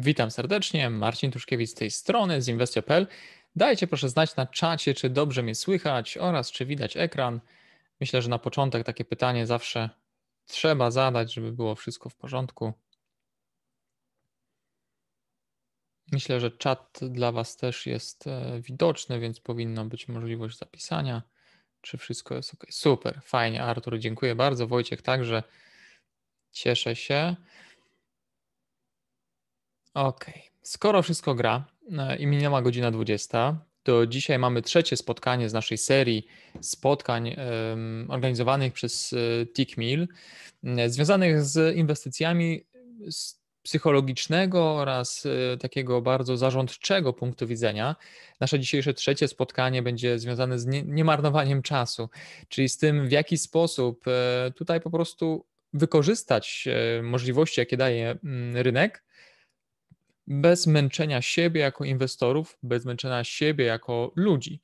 Witam serdecznie, Marcin Tuszkiewicz z tej strony, z Inwestio.pl. Dajcie proszę znać na czacie, czy dobrze mnie słychać oraz czy widać ekran. Myślę, że na początek takie pytanie zawsze trzeba zadać, żeby było wszystko w porządku. Myślę, że czat dla Was też jest e, widoczny, więc powinna być możliwość zapisania. Czy wszystko jest ok? Super, fajnie, Artur, dziękuję bardzo. Wojciech także. Cieszę się. Okej. Okay. Skoro wszystko gra e, i minęła godzina 20, to dzisiaj mamy trzecie spotkanie z naszej serii spotkań organizowanych przez e, TICMIL, e, związanych z inwestycjami z psychologicznego oraz takiego bardzo zarządczego punktu widzenia. Nasze dzisiejsze trzecie spotkanie będzie związane z niemarnowaniem czasu, czyli z tym, w jaki sposób tutaj po prostu wykorzystać możliwości, jakie daje mm, rynek bez męczenia siebie jako inwestorów, bez męczenia siebie jako ludzi.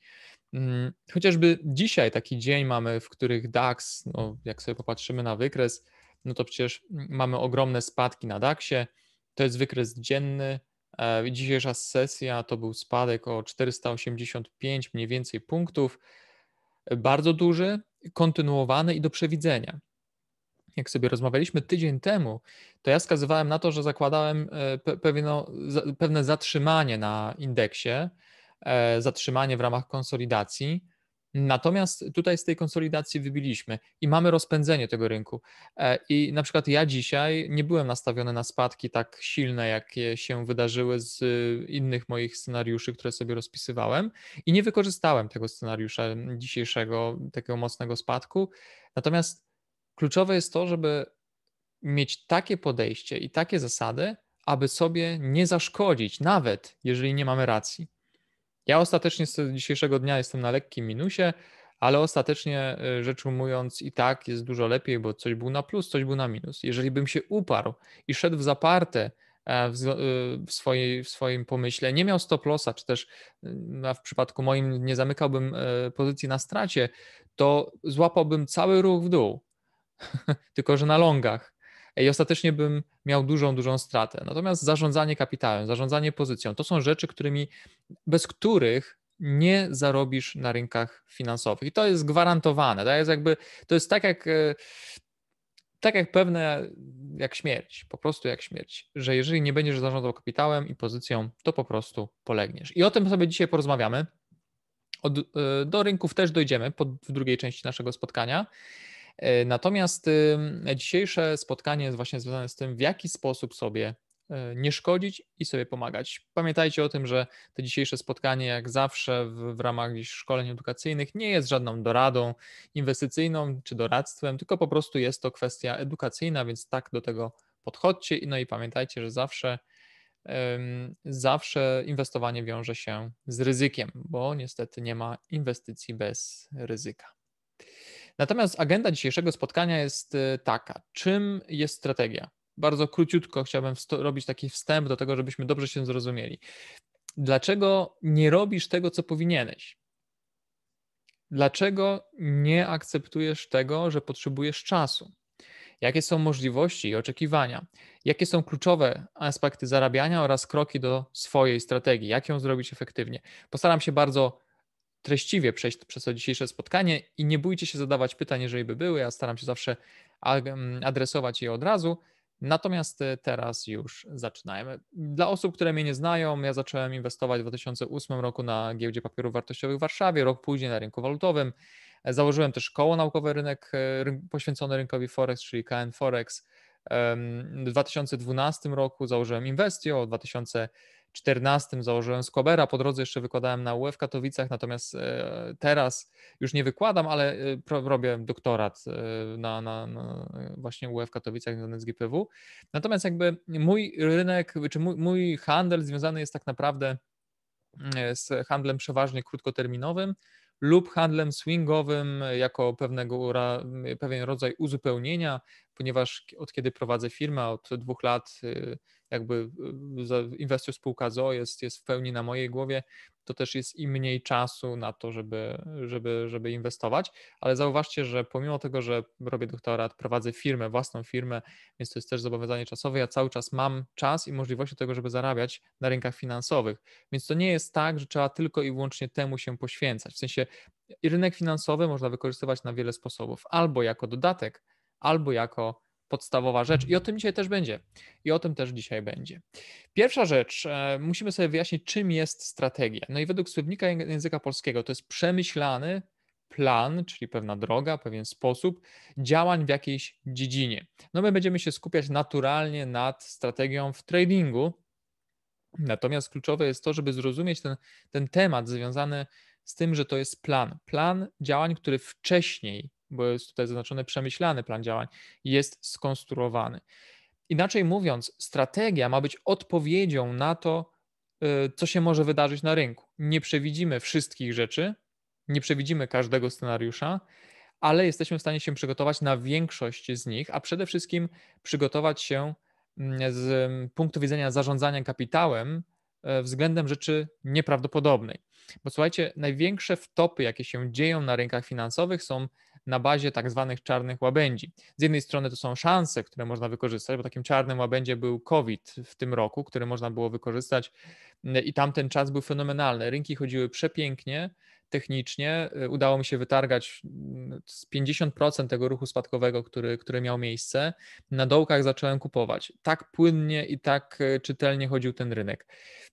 Mm, chociażby dzisiaj taki dzień mamy, w których DAX, no jak sobie popatrzymy na wykres, no to przecież mamy ogromne spadki na DAXie. To jest wykres dzienny. E, dzisiejsza sesja to był spadek o 485 mniej więcej punktów. Bardzo duży, kontynuowany i do przewidzenia jak sobie rozmawialiśmy tydzień temu, to ja wskazywałem na to, że zakładałem e, pewne zatrzymanie na indeksie, e, zatrzymanie w ramach konsolidacji. Natomiast tutaj z tej konsolidacji wybiliśmy i mamy rozpędzenie tego rynku. E, I na przykład ja dzisiaj nie byłem nastawiony na spadki tak silne, jakie się wydarzyły z innych moich scenariuszy, które sobie rozpisywałem, i nie wykorzystałem tego scenariusza dzisiejszego, takiego mocnego spadku. Natomiast Kluczowe jest to, żeby mieć takie podejście i takie zasady, aby sobie nie zaszkodzić, nawet jeżeli nie mamy racji. Ja ostatecznie z dzisiejszego dnia jestem na lekkim minusie, ale ostatecznie y, rzecz ujmując i tak jest dużo lepiej, bo coś był na plus, coś był na minus. Jeżeli bym się uparł i szedł w zaparte e, w, y, swojej, w swoim pomyśle, nie miał stop lossa, czy też y, w przypadku moim nie zamykałbym e, pozycji na stracie, to złapałbym cały ruch w dół tylko że na longach. I ostatecznie bym miał dużą, dużą stratę. Natomiast zarządzanie kapitałem, zarządzanie pozycją to są rzeczy, którymi, bez których nie zarobisz na rynkach finansowych. I to jest gwarantowane. To jest jakby, to jest tak jak, e, tak jak pewne, jak śmierć, po prostu jak śmierć, że jeżeli nie będziesz zarządzał kapitałem i pozycją, to po prostu polegniesz. I o tym sobie dzisiaj porozmawiamy. Od, e, do rynków też dojdziemy pod, w drugiej części naszego spotkania. E, natomiast dzisiejsze spotkanie jest właśnie związane z tym, w jaki sposób sobie e, nie szkodzić i sobie pomagać. Pamiętajcie o tym, że to dzisiejsze spotkanie, jak zawsze w, w ramach szkoleń edukacyjnych, nie jest żadną doradą inwestycyjną czy doradztwem, tylko po prostu jest to kwestia edukacyjna, więc tak do tego podchodźcie. No i pamiętajcie, że zawsze, zawsze inwestowanie wiąże się z ryzykiem, bo niestety nie ma inwestycji bez ryzyka. Natomiast agenda dzisiejszego spotkania jest y, taka. Czym jest strategia? Bardzo króciutko chciałbym robić taki wstęp do tego, żebyśmy dobrze się zrozumieli. Dlaczego nie robisz tego, co powinieneś? Dlaczego nie akceptujesz tego, że potrzebujesz czasu? Jakie są możliwości i oczekiwania? Jakie są kluczowe aspekty zarabiania oraz kroki do swojej strategii? Jak ją zrobić efektywnie? Postaram się bardzo treściwie przejść przez to dzisiejsze spotkanie i nie bójcie się zadawać pytań, jeżeli by były. Ja staram się zawsze mm, adresować je od razu. Natomiast e, teraz już zaczynajmy. Dla osób, które mnie nie znają, ja zacząłem inwestować w 2008 roku na giełdzie papierów wartościowych w Warszawie, rok później na rynku walutowym. E, założyłem też koło naukowe rynek e, poświęcone rynkowi Forex, czyli KN Forex. W 2012 roku założyłem Investio, w 2012 14 założyłem Skobera, po drodze jeszcze wykładałem na UE w Katowicach, natomiast e, teraz już nie wykładam, ale e, robię doktorat e, na, na, na właśnie UE w Katowicach na GPW. Natomiast jakby mój rynek, czy mój, mój handel związany jest tak naprawdę z handlem przeważnie krótkoterminowym, lub handlem swingowym jako pewnego, pewien rodzaj uzupełnienia, ponieważ od kiedy prowadzę firmę, od dwóch lat jakby y, inwestor spółka ZO jest, jest w pełni na mojej głowie, to też jest i mniej czasu na to, żeby, żeby, żeby inwestować. Ale zauważcie, że pomimo tego, że robię doktorat, prowadzę firmę, własną firmę, więc to jest też zobowiązanie czasowe, ja cały czas mam czas i możliwość do tego, żeby zarabiać na rynkach finansowych. Więc to nie jest tak, że trzeba tylko i wyłącznie temu się poświęcać. W sensie rynek finansowy można wykorzystywać na wiele sposobów, albo jako dodatek, albo jako podstawowa rzecz i o tym dzisiaj też będzie. I o tym też dzisiaj będzie. Pierwsza rzecz, e, musimy sobie wyjaśnić, czym jest strategia. No i według słownika języka polskiego to jest przemyślany plan, czyli pewna droga, pewien sposób działań w jakiejś dziedzinie. No my będziemy się skupiać naturalnie nad strategią w tradingu. Natomiast kluczowe jest to, żeby zrozumieć ten, ten temat związany z tym, że to jest plan. Plan działań, który wcześniej bo jest tutaj zaznaczony przemyślany plan działań, jest skonstruowany. Inaczej mówiąc, strategia ma być odpowiedzią na to, y, co się może wydarzyć na rynku. Nie przewidzimy wszystkich rzeczy, nie przewidzimy każdego scenariusza, ale jesteśmy w stanie się przygotować na większość z nich, a przede wszystkim przygotować się mm, z punktu widzenia zarządzania kapitałem y, względem rzeczy nieprawdopodobnej. Bo słuchajcie, największe wtopy, jakie się dzieją na rynkach finansowych, są na bazie tak zwanych czarnych łabędzi. Z jednej strony to są szanse, które można wykorzystać, bo takim czarnym łabędzie był COVID w tym roku, który można było wykorzystać e, i tamten czas był fenomenalny. Rynki chodziły przepięknie, technicznie. E, udało mi się wytargać 50% mm, tego ruchu spadkowego, który, który miał miejsce. Na dołkach zacząłem kupować. Tak płynnie i tak e, czytelnie chodził ten rynek.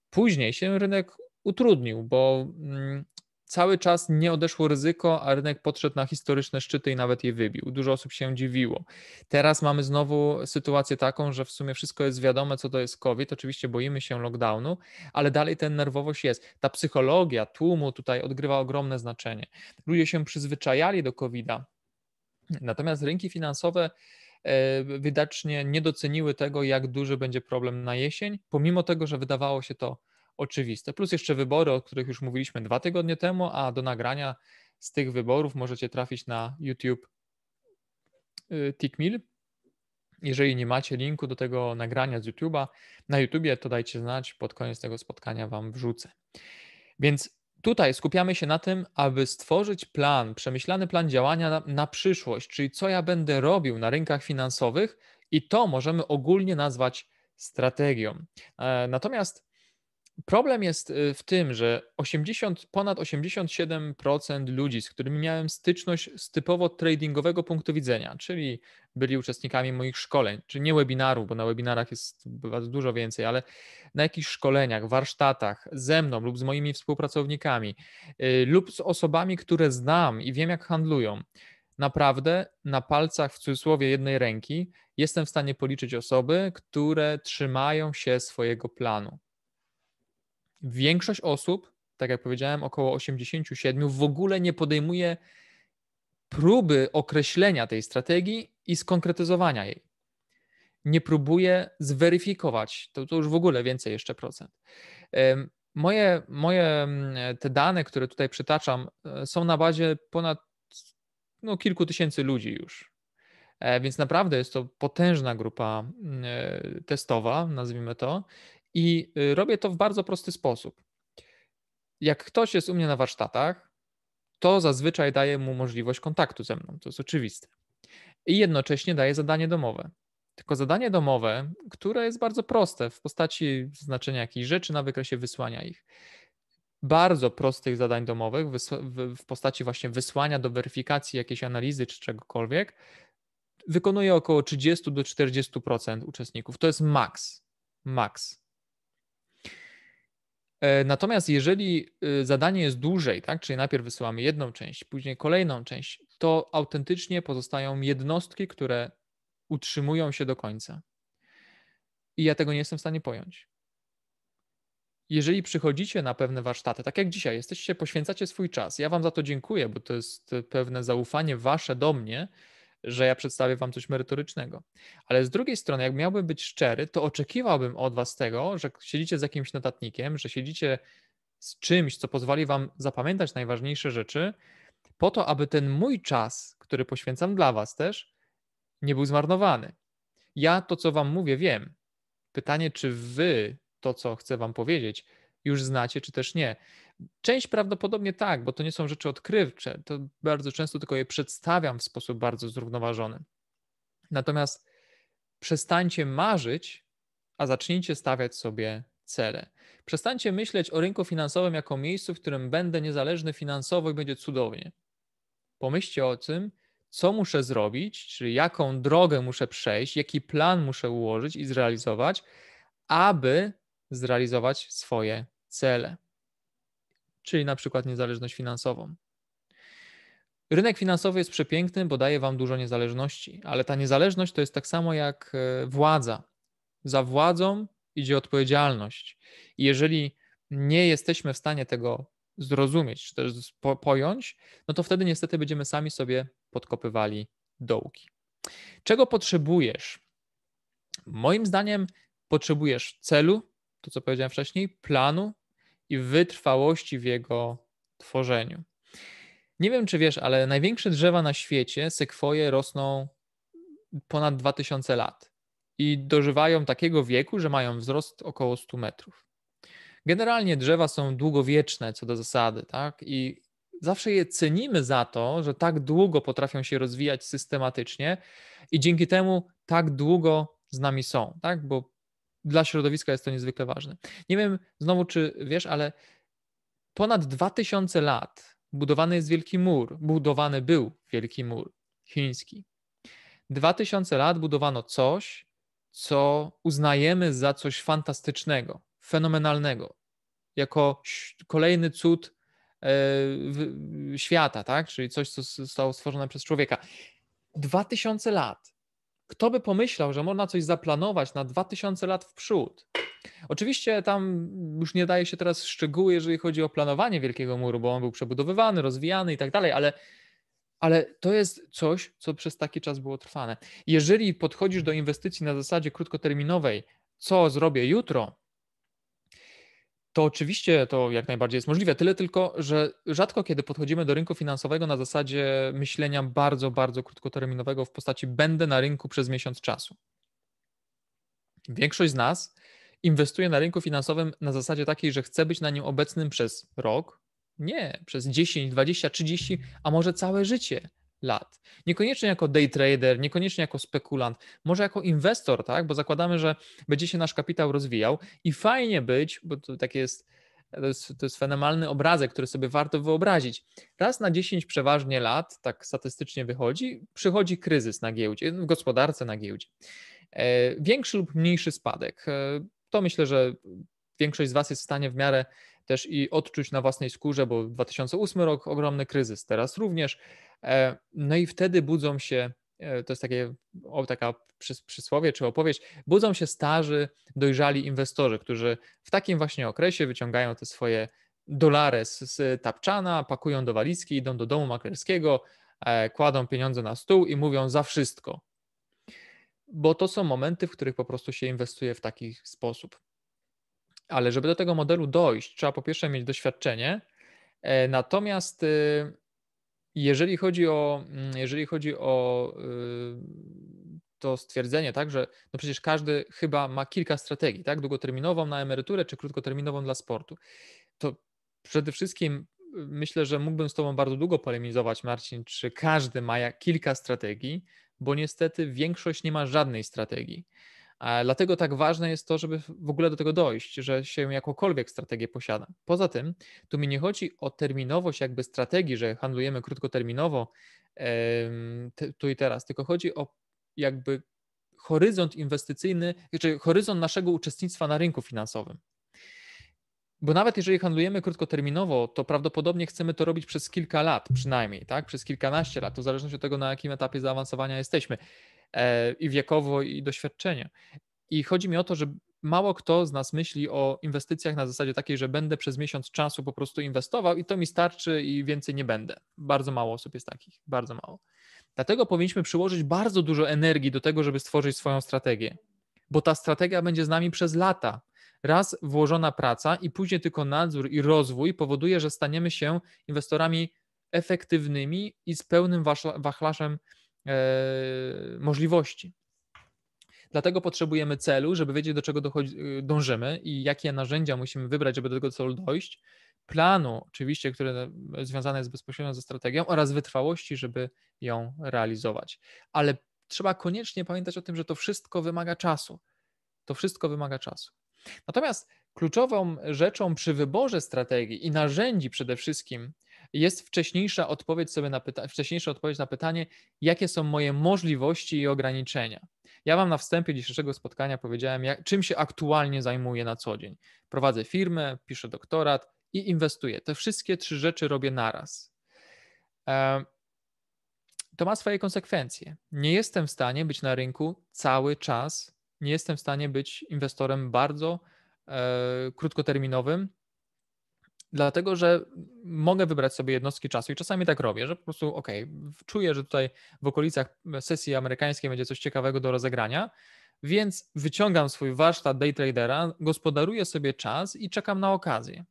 Później się rynek utrudnił, bo mm, cały czas nie odeszło ryzyko, a rynek podszedł na historyczne szczyty i nawet je wybił. Dużo osób się dziwiło. Teraz mamy znowu sytuację taką, że w sumie wszystko jest wiadome, co to jest COVID. Oczywiście boimy się lockdownu, ale dalej ten nerwowość jest. Ta psychologia tłumu tutaj odgrywa ogromne znaczenie. Ludzie się przyzwyczajali do COVID-a, natomiast rynki finansowe e, wydacznie nie doceniły tego, jak duży będzie problem na jesień, pomimo tego, że wydawało się to oczywiste. Plus jeszcze wybory, o których już mówiliśmy dwa tygodnie temu, a do nagrania z tych wyborów możecie trafić na YouTube y, Tickmill. Jeżeli nie macie linku do tego nagrania z YouTube'a na YouTubie, to dajcie znać, pod koniec tego spotkania Wam wrzucę. Więc tutaj skupiamy się na tym, aby stworzyć plan, przemyślany plan działania na, na, przyszłość, czyli co ja będę robił na rynkach finansowych, i to możemy ogólnie nazwać strategią. E, natomiast Problem jest y, w tym, że 80, ponad 87% ludzi, z którymi miałem styczność z typowo tradingowego punktu widzenia, czyli byli uczestnikami moich szkoleń, czy nie webinarów, bo na webinarach jest dużo więcej, ale na jakichś szkoleniach, warsztatach ze mną lub z moimi współpracownikami, y, lub z osobami, które znam i wiem, jak handlują. Naprawdę na palcach w cudzysłowie jednej ręki jestem w stanie policzyć osoby, które trzymają się swojego planu większość osób, tak jak powiedziałem, około 87, w ogóle nie podejmuje próby określenia tej strategii i skonkretyzowania jej. Nie próbuje zweryfikować, to, to już w ogóle więcej jeszcze procent. Moje, moje mm, te dane, które tutaj przytaczam, e, są na bazie ponad no, kilku tysięcy ludzi już. E, więc naprawdę jest to potężna grupa mm, e, testowa, nazwijmy to, i y, robię to w bardzo prosty sposób. Jak ktoś jest u mnie na warsztatach, to zazwyczaj daję mu możliwość kontaktu ze mną, to jest oczywiste. I jednocześnie daję zadanie domowe. Tylko zadanie domowe, które jest bardzo proste w postaci znaczenia jakichś rzeczy na wykresie wysłania ich. Bardzo prostych zadań domowych w postaci właśnie wysłania do weryfikacji jakiejś analizy czy czegokolwiek wykonuje około 30 do 40% uczestników. To jest maks. Maks. E, natomiast jeżeli y, zadanie jest dłużej, tak, czyli najpierw wysyłamy jedną część, później kolejną część, to autentycznie pozostają jednostki, które utrzymują się do końca. I ja tego nie jestem w stanie pojąć. Jeżeli przychodzicie na pewne warsztaty, tak jak dzisiaj, jesteście, poświęcacie swój czas, ja Wam za to dziękuję, bo to jest pewne zaufanie Wasze do mnie, że ja przedstawię wam coś merytorycznego. Ale z drugiej strony, jak miałbym być szczery, to oczekiwałbym od was tego, że siedzicie z jakimś notatnikiem, że siedzicie z czymś, co pozwoli wam zapamiętać najważniejsze rzeczy, po to, aby ten mój czas, który poświęcam dla was też, nie był zmarnowany. Ja to, co wam mówię, wiem. Pytanie, czy wy to, co chcę wam powiedzieć, już znacie, czy też nie. Część prawdopodobnie tak, bo to nie są rzeczy odkrywcze. To bardzo często tylko je przedstawiam w sposób bardzo zrównoważony. Natomiast przestańcie marzyć, a zacznijcie stawiać sobie cele. Przestańcie myśleć o rynku finansowym jako miejscu, w którym będę niezależny finansowo i będzie cudownie. Pomyślcie o tym, co muszę zrobić, czy jaką drogę muszę przejść, jaki plan muszę ułożyć i zrealizować, aby zrealizować swoje cele czyli na przykład niezależność finansową. Rynek finansowy jest przepiękny, bo daje Wam dużo niezależności, ale ta niezależność to jest tak samo jak e, władza. Za władzą idzie odpowiedzialność. I jeżeli nie jesteśmy w stanie tego zrozumieć, czy też pojąć, no to wtedy niestety będziemy sami sobie podkopywali dołki. Czego potrzebujesz? Moim zdaniem potrzebujesz celu, to co powiedziałem wcześniej, planu, i wytrwałości w jego tworzeniu. Nie wiem, czy wiesz, ale największe drzewa na świecie, sekwoje, rosną ponad 2000 lat i dożywają takiego wieku, że mają wzrost około 100 metrów. Generalnie drzewa są długowieczne co do zasady, tak? I zawsze je cenimy za to, że tak długo potrafią się rozwijać systematycznie i dzięki temu tak długo z nami są, tak? Bo dla środowiska jest to niezwykle ważne. Nie wiem znowu, czy wiesz, ale ponad 2000 lat budowany jest Wielki Mur, budowany był Wielki Mur chiński. 2000 lat budowano coś, co uznajemy za coś fantastycznego, fenomenalnego, jako kolejny cud e, świata, tak? czyli coś, co zostało stworzone przez człowieka. 2000 lat kto by pomyślał, że można coś zaplanować na 2000 lat w przód? Oczywiście tam już nie daje się teraz szczegóły, jeżeli chodzi o planowanie Wielkiego Muru, bo on był przebudowywany, rozwijany i tak dalej, ale ale to jest coś, co przez taki czas było trwane. Jeżeli podchodzisz do inwestycji na zasadzie krótkoterminowej, co zrobię jutro, to oczywiście to jak najbardziej jest możliwe, tyle tylko, że rzadko kiedy podchodzimy do rynku finansowego na zasadzie myślenia bardzo, bardzo krótkoterminowego w postaci będę na rynku przez miesiąc czasu. Większość z nas inwestuje na rynku finansowym na zasadzie takiej, że chce być na nim obecnym przez rok, nie, przez 10, 20, 30, a może całe życie lat. Niekoniecznie jako day trader, niekoniecznie jako spekulant, może jako inwestor, tak? Bo zakładamy, że będzie się nasz kapitał rozwijał i fajnie być, bo to tak jest. To jest, to jest fenomenalny obrazek, który sobie warto wyobrazić. Raz na 10 przeważnie lat, tak statystycznie wychodzi, przychodzi kryzys na giełdzie, w gospodarce na giełdzie. E, większy lub mniejszy spadek. E, to myślę, że większość z Was jest w stanie w miarę też i odczuć na własnej skórze, bo 2008 rok ogromny kryzys, teraz również. E, no i wtedy budzą się, e, to jest takie, o, taka przysłowie czy opowieść, budzą się starzy, dojrzali inwestorzy, którzy w takim właśnie okresie wyciągają te swoje dolary z, z tapczana, pakują do walizki, idą do domu maklerskiego, e, kładą pieniądze na stół i mówią za wszystko. Bo to są momenty, w których po prostu się inwestuje w taki sposób. Ale żeby do tego modelu dojść, trzeba po pierwsze mieć doświadczenie. E, natomiast y, jeżeli chodzi o, mm, jeżeli chodzi o y, to stwierdzenie, tak, że no przecież każdy chyba ma kilka strategii, tak, długoterminową na emeryturę czy krótkoterminową dla sportu, to przede wszystkim y, myślę, że mógłbym z Tobą bardzo długo polemizować, Marcin, czy każdy ma kilka strategii, bo niestety większość nie ma żadnej strategii. Dlatego tak ważne jest to, żeby w ogóle do tego dojść, że się jakąkolwiek strategię posiada. Poza tym, tu mi nie chodzi o terminowość jakby strategii, że handlujemy krótkoterminowo tu i teraz, tylko chodzi o jakby horyzont inwestycyjny, czyli znaczy horyzont naszego uczestnictwa na rynku finansowym. Bo nawet jeżeli handlujemy krótkoterminowo, to prawdopodobnie chcemy to robić przez kilka lat przynajmniej, tak? Przez kilkanaście lat, to w zależności od tego, na jakim etapie zaawansowania jesteśmy. E, i wiekowo, i doświadczenie. I chodzi mi o to, że mało kto z nas myśli o inwestycjach na zasadzie takiej, że będę przez miesiąc czasu po prostu inwestował i to mi starczy i więcej nie będę. Bardzo mało osób jest takich, bardzo mało. Dlatego powinniśmy przyłożyć bardzo dużo energii do tego, żeby stworzyć swoją strategię, bo ta strategia będzie z nami przez lata. Raz włożona praca i później tylko nadzór i rozwój powoduje, że staniemy się inwestorami efektywnymi i z pełnym wachlarz wachlarzem E, możliwości. Dlatego potrzebujemy celu, żeby wiedzieć, do czego y, dążymy i jakie narzędzia musimy wybrać, żeby do tego celu dojść. Planu, oczywiście, który e, związany jest bezpośrednio ze strategią, oraz wytrwałości, żeby ją realizować. Ale trzeba koniecznie pamiętać o tym, że to wszystko wymaga czasu. To wszystko wymaga czasu. Natomiast kluczową rzeczą przy wyborze strategii i narzędzi przede wszystkim jest wcześniejsza odpowiedź, sobie na pyta- wcześniejsza odpowiedź na pytanie, jakie są moje możliwości i ograniczenia. Ja Wam na wstępie dzisiejszego spotkania powiedziałem, jak, czym się aktualnie zajmuję na co dzień. Prowadzę firmę, piszę doktorat i inwestuję. Te wszystkie trzy rzeczy robię naraz. To ma swoje konsekwencje. Nie jestem w stanie być na rynku cały czas, nie jestem w stanie być inwestorem bardzo e, krótkoterminowym, Dlatego, że mogę wybrać sobie jednostki czasu i czasami tak robię, że po prostu ok, czuję, że tutaj w okolicach sesji amerykańskiej będzie coś ciekawego do rozegrania, więc wyciągam swój warsztat day tradera, gospodaruję sobie czas i czekam na okazję.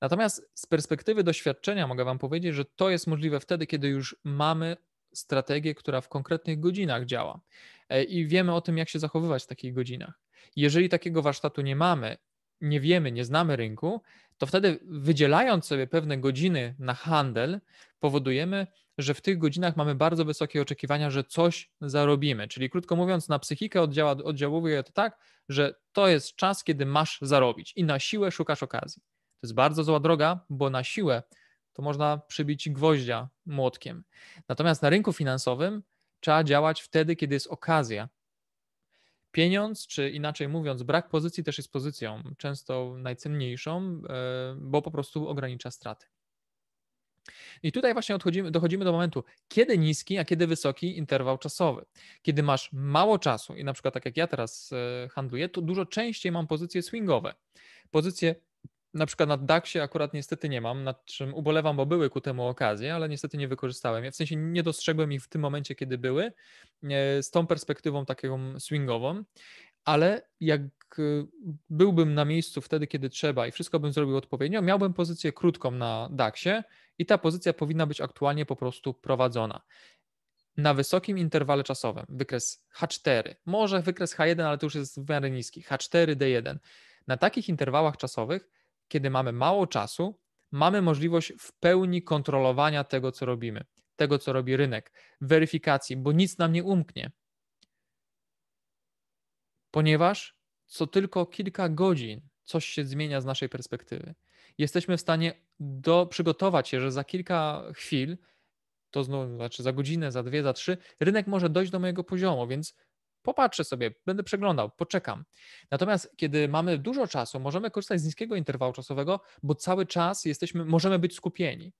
Natomiast z perspektywy doświadczenia mogę Wam powiedzieć, że to jest możliwe wtedy, kiedy już mamy strategię, która w konkretnych godzinach działa e, i wiemy o tym, jak się zachowywać w takich godzinach. Jeżeli takiego warsztatu nie mamy, nie wiemy, nie znamy rynku, to wtedy wydzielając sobie pewne godziny na handel, powodujemy, że w tych godzinach mamy bardzo wysokie oczekiwania, że coś zarobimy. Czyli krótko mówiąc, na psychikę oddziała, oddziałuje to tak, że to jest czas, kiedy masz zarobić i na siłę szukasz okazji. To jest bardzo zła droga, bo na siłę to można przybić gwoździa młotkiem. Natomiast na rynku finansowym trzeba działać wtedy, kiedy jest okazja, Pieniądz, czy inaczej mówiąc, brak pozycji też jest pozycją, często najcenniejszą, e, bo po prostu ogranicza straty. I tutaj właśnie dochodzimy do momentu, kiedy niski, a kiedy wysoki interwał czasowy. Kiedy masz mało czasu i na przykład tak jak ja teraz e, handluję, to dużo częściej mam pozycje swingowe. Pozycje na przykład nad DAXie akurat niestety nie mam, nad czym ubolewam, bo były ku temu okazje, ale niestety nie wykorzystałem. Ja w sensie nie dostrzegłem ich w tym momencie, kiedy były, e, z tą perspektywą taką swingową, ale jak e, byłbym na miejscu wtedy, kiedy trzeba i wszystko bym zrobił odpowiednio, miałbym pozycję krótką na DAXie i ta pozycja powinna być aktualnie po prostu prowadzona na wysokim interwale czasowym, wykres H4, może wykres H1, ale to już jest w miarę niski, H4, D1. Na takich interwałach czasowych kiedy mamy mało czasu, mamy możliwość w pełni kontrolowania tego, co robimy, tego, co robi rynek, weryfikacji, bo nic nam nie umknie. Ponieważ co tylko kilka godzin coś się zmienia z naszej perspektywy. Jesteśmy w stanie do, przygotować się, że za kilka chwil, to znowu, znaczy za godzinę, za dwie, za trzy, rynek może dojść do mojego poziomu, więc popatrzę sobie, będę przeglądał, poczekam. Natomiast kiedy mamy dużo czasu, możemy korzystać z niskiego interwału czasowego, bo cały czas jesteśmy, możemy być skupieni.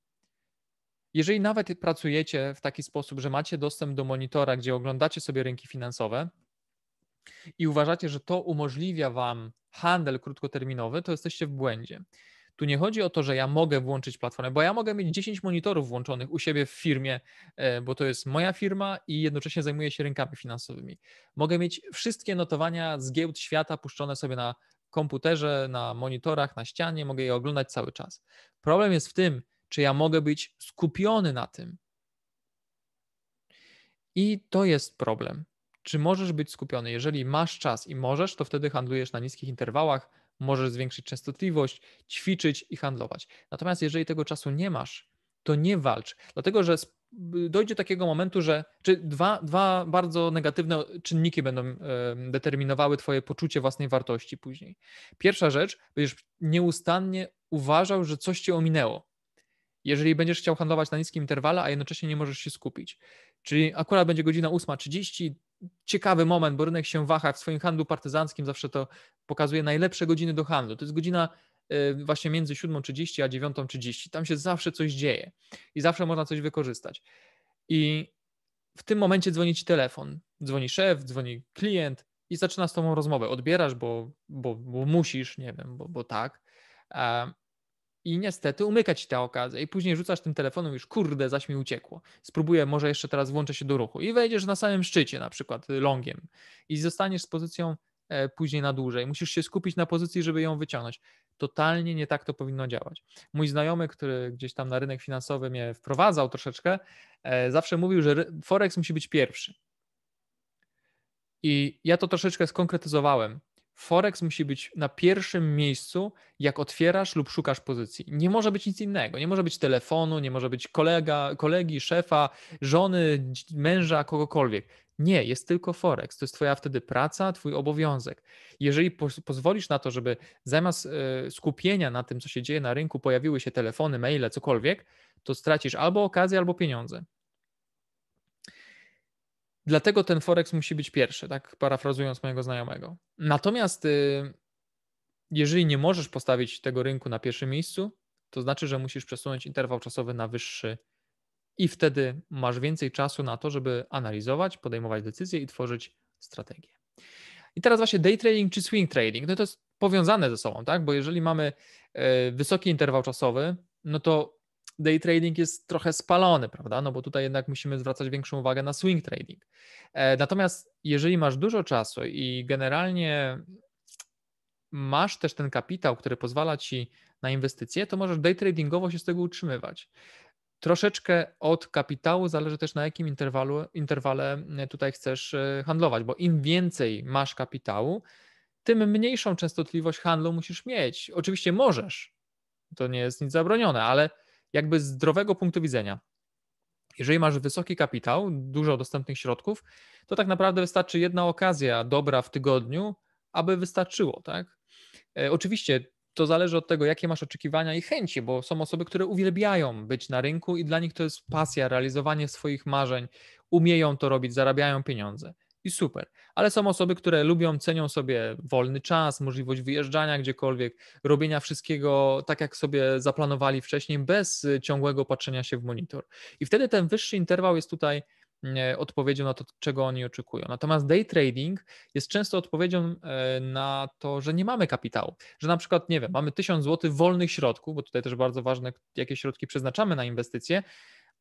Jeżeli nawet pracujecie w taki sposób, że macie dostęp do monitora, gdzie oglądacie sobie rynki finansowe i uważacie, że to umożliwia wam handel krótkoterminowy, to jesteście w błędzie. Tu nie chodzi o to, że ja mogę włączyć platformę, bo ja mogę mieć 10 monitorów włączonych u siebie w firmie, e, bo to jest moja firma i jednocześnie zajmuję się rynkami finansowymi. Mogę mieć wszystkie notowania z giełd świata puszczone sobie na komputerze, na monitorach, na ścianie, mogę je oglądać cały czas. Problem jest w tym, czy ja mogę być skupiony na tym. I to jest problem. Czy możesz być skupiony? Jeżeli masz czas i możesz, to wtedy handlujesz na niskich interwałach, możesz zwiększyć częstotliwość, ćwiczyć i handlować. Natomiast jeżeli tego czasu nie masz, to nie walcz, dlatego że y, dojdzie do takiego momentu, że czy dwa, dwa bardzo negatywne czynniki będą determinowały Twoje poczucie własnej wartości później. Pierwsza rzecz, będziesz nieustannie uważał, że coś cię ominęło. Jeżeli będziesz chciał handlować na niskim interwale, a jednocześnie nie możesz się skupić. Czyli akurat będzie godzina 8.30, ciekawy moment, bo rynek się waha w swoim handlu partyzanckim, zawsze to pokazuje najlepsze godziny do handlu. To jest godzina y, właśnie między 7.30 a 9.30. Tam się zawsze coś dzieje i zawsze można coś wykorzystać. I w tym momencie dzwoni ci telefon. Dzwoni szef, dzwoni klient i zaczyna z tobą rozmowę. Odbierasz, bo, bo, bo musisz, nie wiem, bo, bo tak i niestety umyka ci ta okazja i później rzucasz tym telefonem już, kurde, zaś mi uciekło. Spróbuję, może jeszcze teraz włączę się do ruchu i wejdziesz na samym szczycie na przykład y, longiem i zostaniesz z pozycją e, później na dłużej. Musisz się skupić na pozycji, żeby ją wyciągnąć. Totalnie nie tak to powinno działać. Mój znajomy, który gdzieś tam na rynek finansowy mnie wprowadzał troszeczkę, e, zawsze mówił, że Forex musi być pierwszy. I ja to troszeczkę skonkretyzowałem. Forex musi być na pierwszym miejscu, jak otwierasz lub szukasz pozycji. Nie może być nic innego. Nie może być telefonu, nie może być kolega, kolegi, szefa, żony, męża, kogokolwiek. Nie, jest tylko Forex. To jest Twoja wtedy praca, Twój obowiązek. Jeżeli pozwolisz na to, żeby zamiast e, skupienia na tym, co się dzieje na rynku, pojawiły się telefony, maile, cokolwiek, to stracisz albo okazję, albo pieniądze. Dlatego ten forex musi być pierwszy, tak parafrazując mojego znajomego. Natomiast y, jeżeli nie możesz postawić tego rynku na pierwszym miejscu, to znaczy, że musisz przesunąć interwał czasowy na wyższy i wtedy masz więcej czasu na to, żeby analizować, podejmować decyzje i tworzyć strategię. I teraz właśnie day trading czy swing trading, no to jest powiązane ze sobą, tak? Bo jeżeli mamy y, wysoki interwał czasowy, no to day trading jest trochę spalony, prawda? No bo tutaj jednak musimy zwracać większą uwagę na swing trading. E, natomiast jeżeli masz dużo czasu i generalnie masz też ten kapitał, który pozwala ci na inwestycje, to możesz day tradingowo się z tego utrzymywać. Troszeczkę od kapitału zależy też na jakim interwalu, interwale e, tutaj chcesz e, handlować, bo im więcej masz kapitału, tym mniejszą częstotliwość handlu musisz mieć. Oczywiście możesz, to nie jest nic zabronione, ale jakby zdrowego punktu widzenia, jeżeli masz wysoki kapitał, dużo dostępnych środków, to tak naprawdę wystarczy jedna okazja dobra w tygodniu, aby wystarczyło, tak? E, oczywiście to zależy od tego, jakie masz oczekiwania i chęci, bo są osoby, które uwielbiają być na rynku i dla nich to jest pasja, realizowanie swoich marzeń, umieją to robić, zarabiają pieniądze i super. Ale są osoby, które lubią, cenią sobie wolny czas, możliwość wyjeżdżania gdziekolwiek, robienia wszystkiego tak, jak sobie zaplanowali wcześniej, bez y, ciągłego patrzenia się w monitor. I wtedy ten wyższy interwał jest tutaj mm, e, odpowiedzią na to, czego oni oczekują. Natomiast day trading jest często odpowiedzią e, na to, że nie mamy kapitału, że na przykład, nie wiem, mamy 1000 zł wolnych środków, bo tutaj też bardzo ważne, jakie środki przeznaczamy na inwestycje,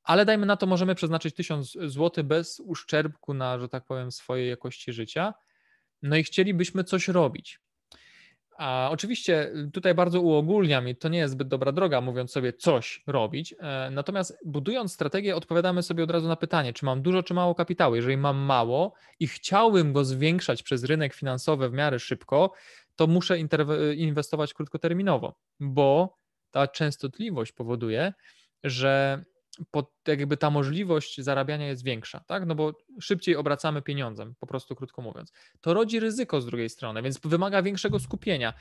ale dajmy na to, możemy przeznaczyć 1000 zł bez uszczerbku na, że tak powiem, swojej jakości życia. No i chcielibyśmy coś robić. A oczywiście y, tutaj bardzo uogólniam i to nie jest zbyt dobra droga, mówiąc sobie coś robić. E, natomiast budując strategię, odpowiadamy sobie od razu na pytanie, czy mam dużo, czy mało kapitału. Jeżeli mam mało i chciałbym go zwiększać przez rynek finansowy w miarę szybko, to muszę y, inwestować krótkoterminowo, bo ta częstotliwość powoduje, że pod, jakby ta możliwość zarabiania jest większa, tak? No bo szybciej obracamy pieniądzem, po prostu krótko mówiąc. To rodzi ryzyko z drugiej strony, więc wymaga większego skupienia.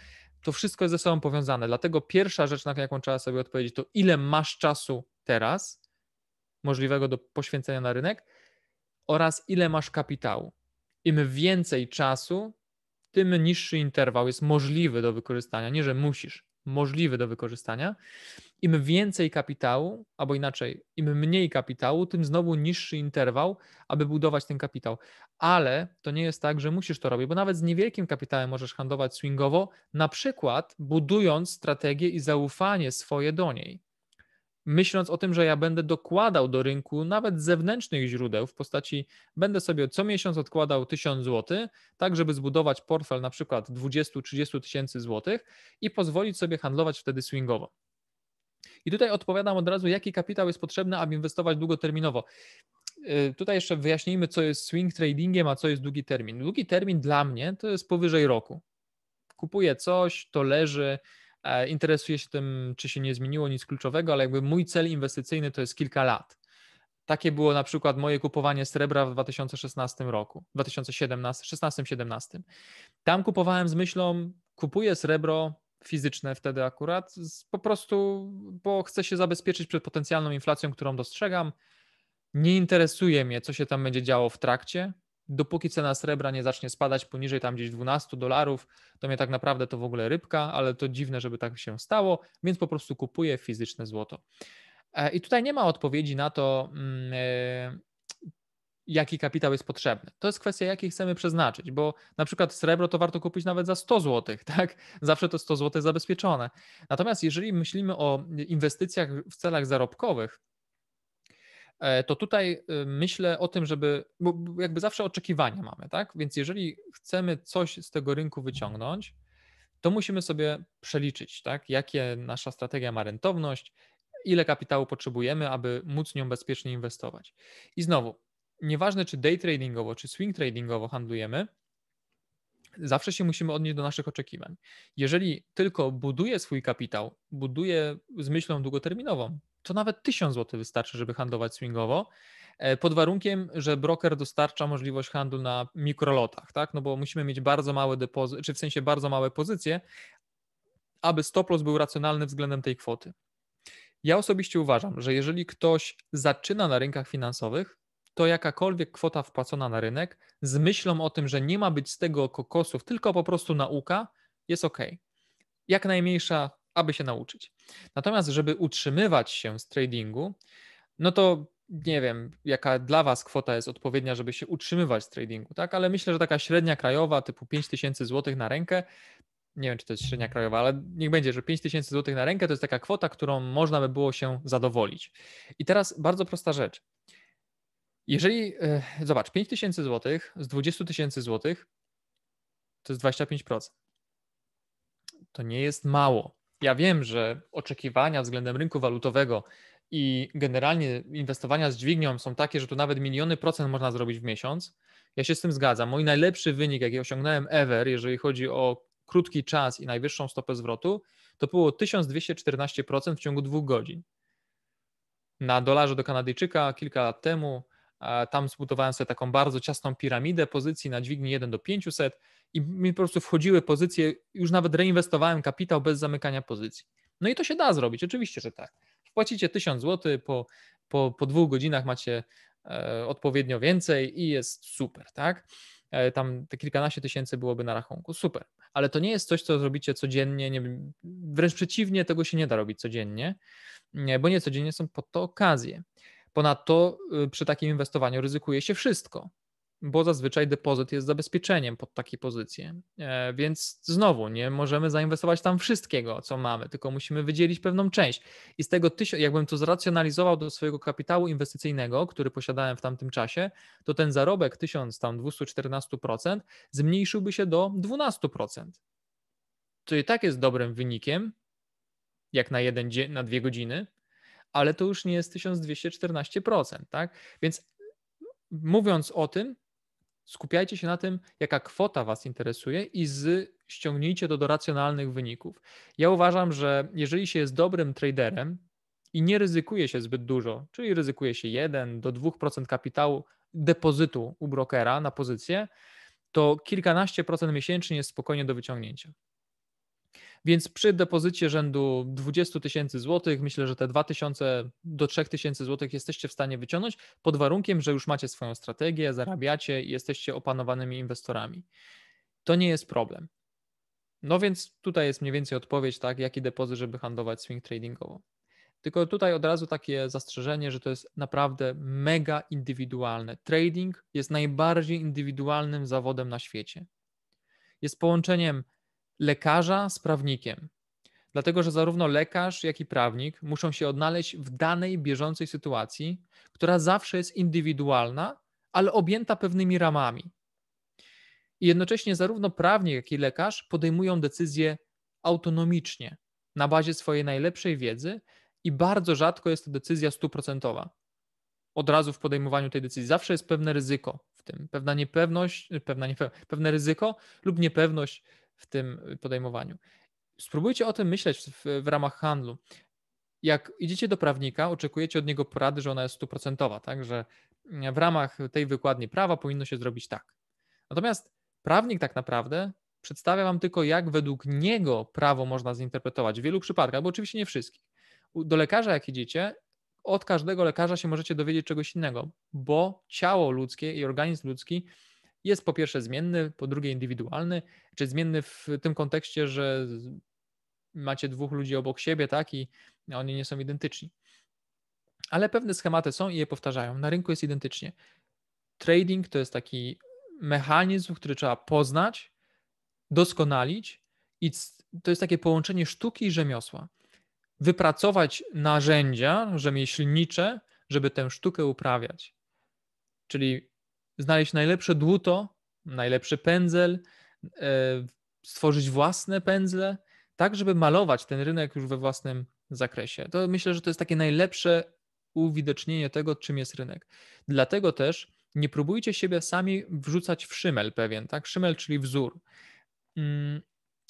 To wszystko jest ze sobą powiązane. Dlatego pierwsza rzecz, na jaką trzeba sobie odpowiedzieć, to ile masz czasu teraz możliwego do poświęcenia na rynek oraz ile masz kapitału. Im więcej czasu, tym niższy interwał jest możliwy do wykorzystania, nie że musisz możliwy do wykorzystania. Im więcej kapitału, albo inaczej, im mniej kapitału, tym znowu niższy interwał, aby budować ten kapitał. Ale to nie jest tak, że musisz to robić, bo nawet z niewielkim kapitałem możesz handlować swingowo, na przykład budując strategię i zaufanie swoje do niej myśląc o tym, że ja będę dokładał do rynku nawet zewnętrznych źródeł w postaci, będę sobie co miesiąc odkładał 1000 zł, tak żeby zbudować portfel na przykład 20-30 tysięcy złotych i pozwolić sobie handlować wtedy swingowo. I tutaj odpowiadam od razu, jaki kapitał jest potrzebny, aby inwestować długoterminowo. Y, tutaj jeszcze wyjaśnijmy, co jest swing tradingiem, a co jest długi termin. Długi termin dla mnie to jest powyżej roku. Kupuję coś, to leży, E, interesuję się tym, czy się nie zmieniło nic kluczowego, ale jakby mój cel inwestycyjny to jest kilka lat. Takie było na przykład moje kupowanie srebra w 2016 roku, 2017, 16, 17. Tam kupowałem z myślą, kupuję srebro fizyczne wtedy akurat, po prostu, bo chcę się zabezpieczyć przed potencjalną inflacją, którą dostrzegam. Nie interesuje mnie, co się tam będzie działo w trakcie, dopóki cena srebra nie zacznie spadać poniżej tam gdzieś 12 dolarów, to mnie tak naprawdę to w ogóle rybka, ale to dziwne, żeby tak się stało, więc po prostu kupuję fizyczne złoto. E, I tutaj nie ma odpowiedzi na to, mm, e, jaki kapitał jest potrzebny. To jest kwestia, jaki chcemy przeznaczyć, bo na przykład srebro to warto kupić nawet za 100 zł, tak? Zawsze to 100 zł jest zabezpieczone. Natomiast jeżeli myślimy o inwestycjach w celach zarobkowych, E, to tutaj y, myślę o tym, żeby, bo jakby zawsze oczekiwania mamy, tak? Więc jeżeli chcemy coś z tego rynku wyciągnąć, to musimy sobie przeliczyć, tak? Jakie nasza strategia ma rentowność, ile kapitału potrzebujemy, aby móc nią bezpiecznie inwestować. I znowu, nieważne czy day tradingowo, czy swing tradingowo handlujemy, zawsze się musimy odnieść do naszych oczekiwań. Jeżeli tylko buduję swój kapitał, buduję z myślą długoterminową, to nawet 1000 zł wystarczy, żeby handlować swingowo, e, pod warunkiem, że broker dostarcza możliwość handlu na mikrolotach, tak? No bo musimy mieć bardzo małe depozyty, czy w sensie bardzo małe pozycje, aby stop loss był racjonalny względem tej kwoty. Ja osobiście uważam, że jeżeli ktoś zaczyna na rynkach finansowych, to jakakolwiek kwota wpłacona na rynek z myślą o tym, że nie ma być z tego kokosów, tylko po prostu nauka, jest ok. Jak najmniejsza aby się nauczyć. Natomiast, żeby utrzymywać się z tradingu, no to nie wiem, jaka dla Was kwota jest odpowiednia, żeby się utrzymywać z tradingu, tak? Ale myślę, że taka średnia krajowa, typu 5000 zł na rękę, nie wiem, czy to jest średnia krajowa, ale niech będzie, że 5000 zł na rękę to jest taka kwota, którą można by było się zadowolić. I teraz bardzo prosta rzecz. Jeżeli, yy, zobacz, 5000 zł z 20 tysięcy złotych to jest 25%. To nie jest mało. Ja wiem, że oczekiwania względem rynku walutowego i generalnie inwestowania z dźwignią są takie, że tu nawet miliony procent można zrobić w miesiąc. Ja się z tym zgadzam. Mój najlepszy wynik, jaki osiągnąłem ever, jeżeli chodzi o krótki czas i najwyższą stopę zwrotu, to było 1214% w ciągu dwóch godzin. Na dolarze do Kanadyjczyka kilka lat temu tam zbudowałem sobie taką bardzo ciasną piramidę pozycji na dźwigni 1 do 500 i mi po prostu wchodziły pozycje, już nawet reinwestowałem kapitał bez zamykania pozycji. No i to się da zrobić, oczywiście, że tak. Wpłacicie 1000 zł, po, po, po dwóch godzinach macie e, odpowiednio więcej i jest super, tak? E, tam te kilkanaście tysięcy byłoby na rachunku, super. Ale to nie jest coś, co zrobicie codziennie, nie, wręcz przeciwnie, tego się nie da robić codziennie, nie, bo nie codziennie są po to okazje. Ponadto y, przy takim inwestowaniu ryzykuje się wszystko, bo zazwyczaj depozyt jest zabezpieczeniem pod takie pozycje. E, więc znowu nie możemy zainwestować tam wszystkiego, co mamy, tylko musimy wydzielić pewną część. I z tego tysiąc, jakbym to zracjonalizował do swojego kapitału inwestycyjnego, który posiadałem w tamtym czasie, to ten zarobek 1000, tam 214% zmniejszyłby się do 12%. To i tak jest dobrym wynikiem, jak na jeden dzień, na dwie godziny, ale to już nie jest 1214%, tak? Więc mówiąc o tym, skupiajcie się na tym, jaka kwota Was interesuje i z, ściągnijcie to do racjonalnych wyników. Ja uważam, że jeżeli się jest dobrym traderem i nie ryzykuje się zbyt dużo, czyli ryzykuje się 1 do 2% kapitału depozytu u brokera na pozycję, to kilkanaście procent miesięcznie jest spokojnie do wyciągnięcia. Więc przy depozycie rzędu 20 tysięcy złotych, myślę, że te 2000 do 3000 złotych jesteście w stanie wyciągnąć pod warunkiem, że już macie swoją strategię, zarabiacie i jesteście opanowanymi inwestorami. To nie jest problem. No więc tutaj jest mniej więcej odpowiedź, tak, jaki depozyt, żeby handlować swing tradingowo. Tylko tutaj od razu takie zastrzeżenie, że to jest naprawdę mega indywidualne. Trading jest najbardziej indywidualnym zawodem na świecie. Jest połączeniem lekarza z prawnikiem. Dlatego, że zarówno lekarz, jak i prawnik muszą się odnaleźć w danej bieżącej sytuacji, która zawsze jest indywidualna, ale objęta pewnymi ramami. I jednocześnie zarówno prawnik, jak i lekarz podejmują decyzje autonomicznie, na bazie swojej najlepszej wiedzy, i bardzo rzadko jest to decyzja stuprocentowa. Od razu w podejmowaniu tej decyzji zawsze jest pewne ryzyko w tym, pewna niepewność, pewna niepe pewne ryzyko lub niepewność w tym podejmowaniu. Spróbujcie o tym myśleć w, w ramach handlu. Jak idziecie do prawnika, oczekujecie od niego porady, że ona jest stuprocentowa, tak? że mm, w ramach tej wykładni prawa powinno się zrobić tak. Natomiast prawnik tak naprawdę przedstawia Wam tylko, jak według niego prawo można zinterpretować w wielu przypadkach, bo oczywiście nie wszystkich. Do lekarza, jak idziecie, od każdego lekarza się możecie dowiedzieć czegoś innego, bo ciało ludzkie i organizm ludzki jest po pierwsze zmienny, po drugie indywidualny, czy zmienny w tym kontekście, że macie dwóch ludzi obok siebie, tak, i oni nie są identyczni. Ale pewne schematy są i je powtarzają. Na rynku jest identycznie. Trading to jest taki mechanizm, który trzeba poznać, doskonalić i to jest takie połączenie sztuki i rzemiosła. Wypracować narzędzia rzemieślnicze, żeby tę sztukę uprawiać. Czyli znaleźć najlepsze dłuto, najlepszy pędzel, e, stworzyć własne pędzle, tak żeby malować ten rynek już we własnym zakresie. To myślę, że to jest takie najlepsze uwidocznienie tego, czym jest rynek. Dlatego też nie próbujcie siebie sami wrzucać w szymel pewien, tak? Szymel, czyli wzór. Mm,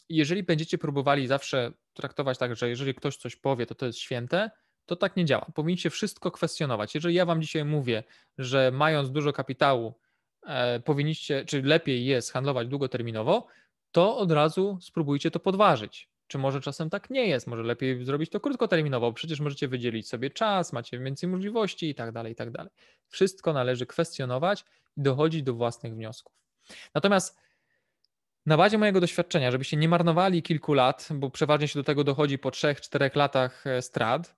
jeżeli będziecie próbowali zawsze traktować tak, że jeżeli ktoś coś powie, to to jest święte, to tak nie działa. Powinniście wszystko kwestionować. Jeżeli ja Wam dzisiaj mówię, że mając dużo kapitału, e, powinniście, czy lepiej jest handlować długoterminowo, to od razu spróbujcie to podważyć. Czy może czasem tak nie jest? Może lepiej zrobić to krótkoterminowo, przecież możecie wydzielić sobie czas, macie więcej możliwości i tak dalej, i tak dalej. Wszystko należy kwestionować i dochodzić do własnych wniosków. Natomiast na bazie mojego doświadczenia, żebyście nie marnowali kilku lat, bo przeważnie się do tego dochodzi po 3-4 latach e, strat,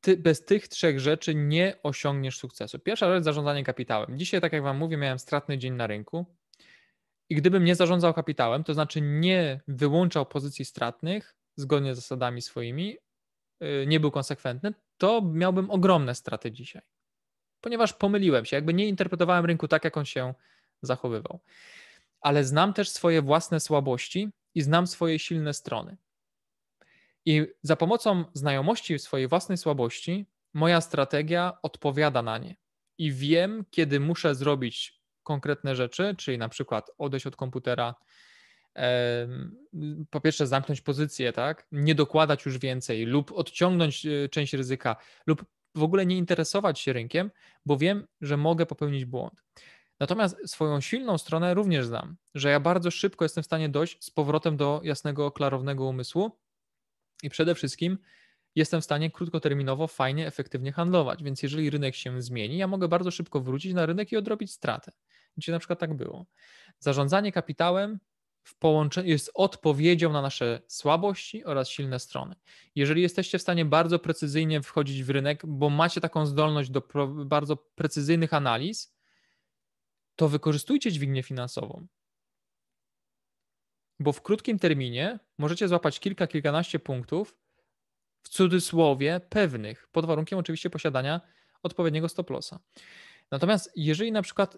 ty, bez tych trzech rzeczy nie osiągniesz sukcesu. Pierwsza rzecz, zarządzanie kapitałem. Dzisiaj, tak jak Wam mówię, miałem stratny dzień na rynku i gdybym nie zarządzał kapitałem, to znaczy nie wyłączał pozycji stratnych zgodnie z zasadami swoimi, y, nie był konsekwentny, to miałbym ogromne straty dzisiaj. Ponieważ pomyliłem się, jakby nie interpretowałem rynku tak, jak on się zachowywał. Ale znam też swoje własne słabości i znam swoje silne strony. I za pomocą znajomości swojej własnej słabości, moja strategia odpowiada na nie. I wiem, kiedy muszę zrobić konkretne rzeczy, czyli na przykład odejść od komputera, po pierwsze zamknąć pozycję, tak? nie dokładać już więcej lub odciągnąć e, część ryzyka lub w ogóle nie interesować się rynkiem, bo wiem, że mogę popełnić błąd. Natomiast swoją silną stronę również znam, że ja bardzo szybko jestem w stanie dojść z powrotem do jasnego, klarownego umysłu i przede wszystkim jestem w stanie krótkoterminowo, fajnie, efektywnie handlować. Więc jeżeli rynek się zmieni, ja mogę bardzo szybko wrócić na rynek i odrobić stratę. Gdzie na przykład tak było. Zarządzanie kapitałem w połączeniu jest odpowiedzią na nasze słabości oraz silne strony. Jeżeli jesteście w stanie bardzo precyzyjnie wchodzić w rynek, bo macie taką zdolność do bardzo precyzyjnych analiz, to wykorzystujcie dźwignię finansową. Bo w krótkim terminie możecie złapać kilka, kilkanaście punktów w cudzysłowie pewnych, pod warunkiem oczywiście posiadania odpowiedniego stop lossa. Natomiast jeżeli na przykład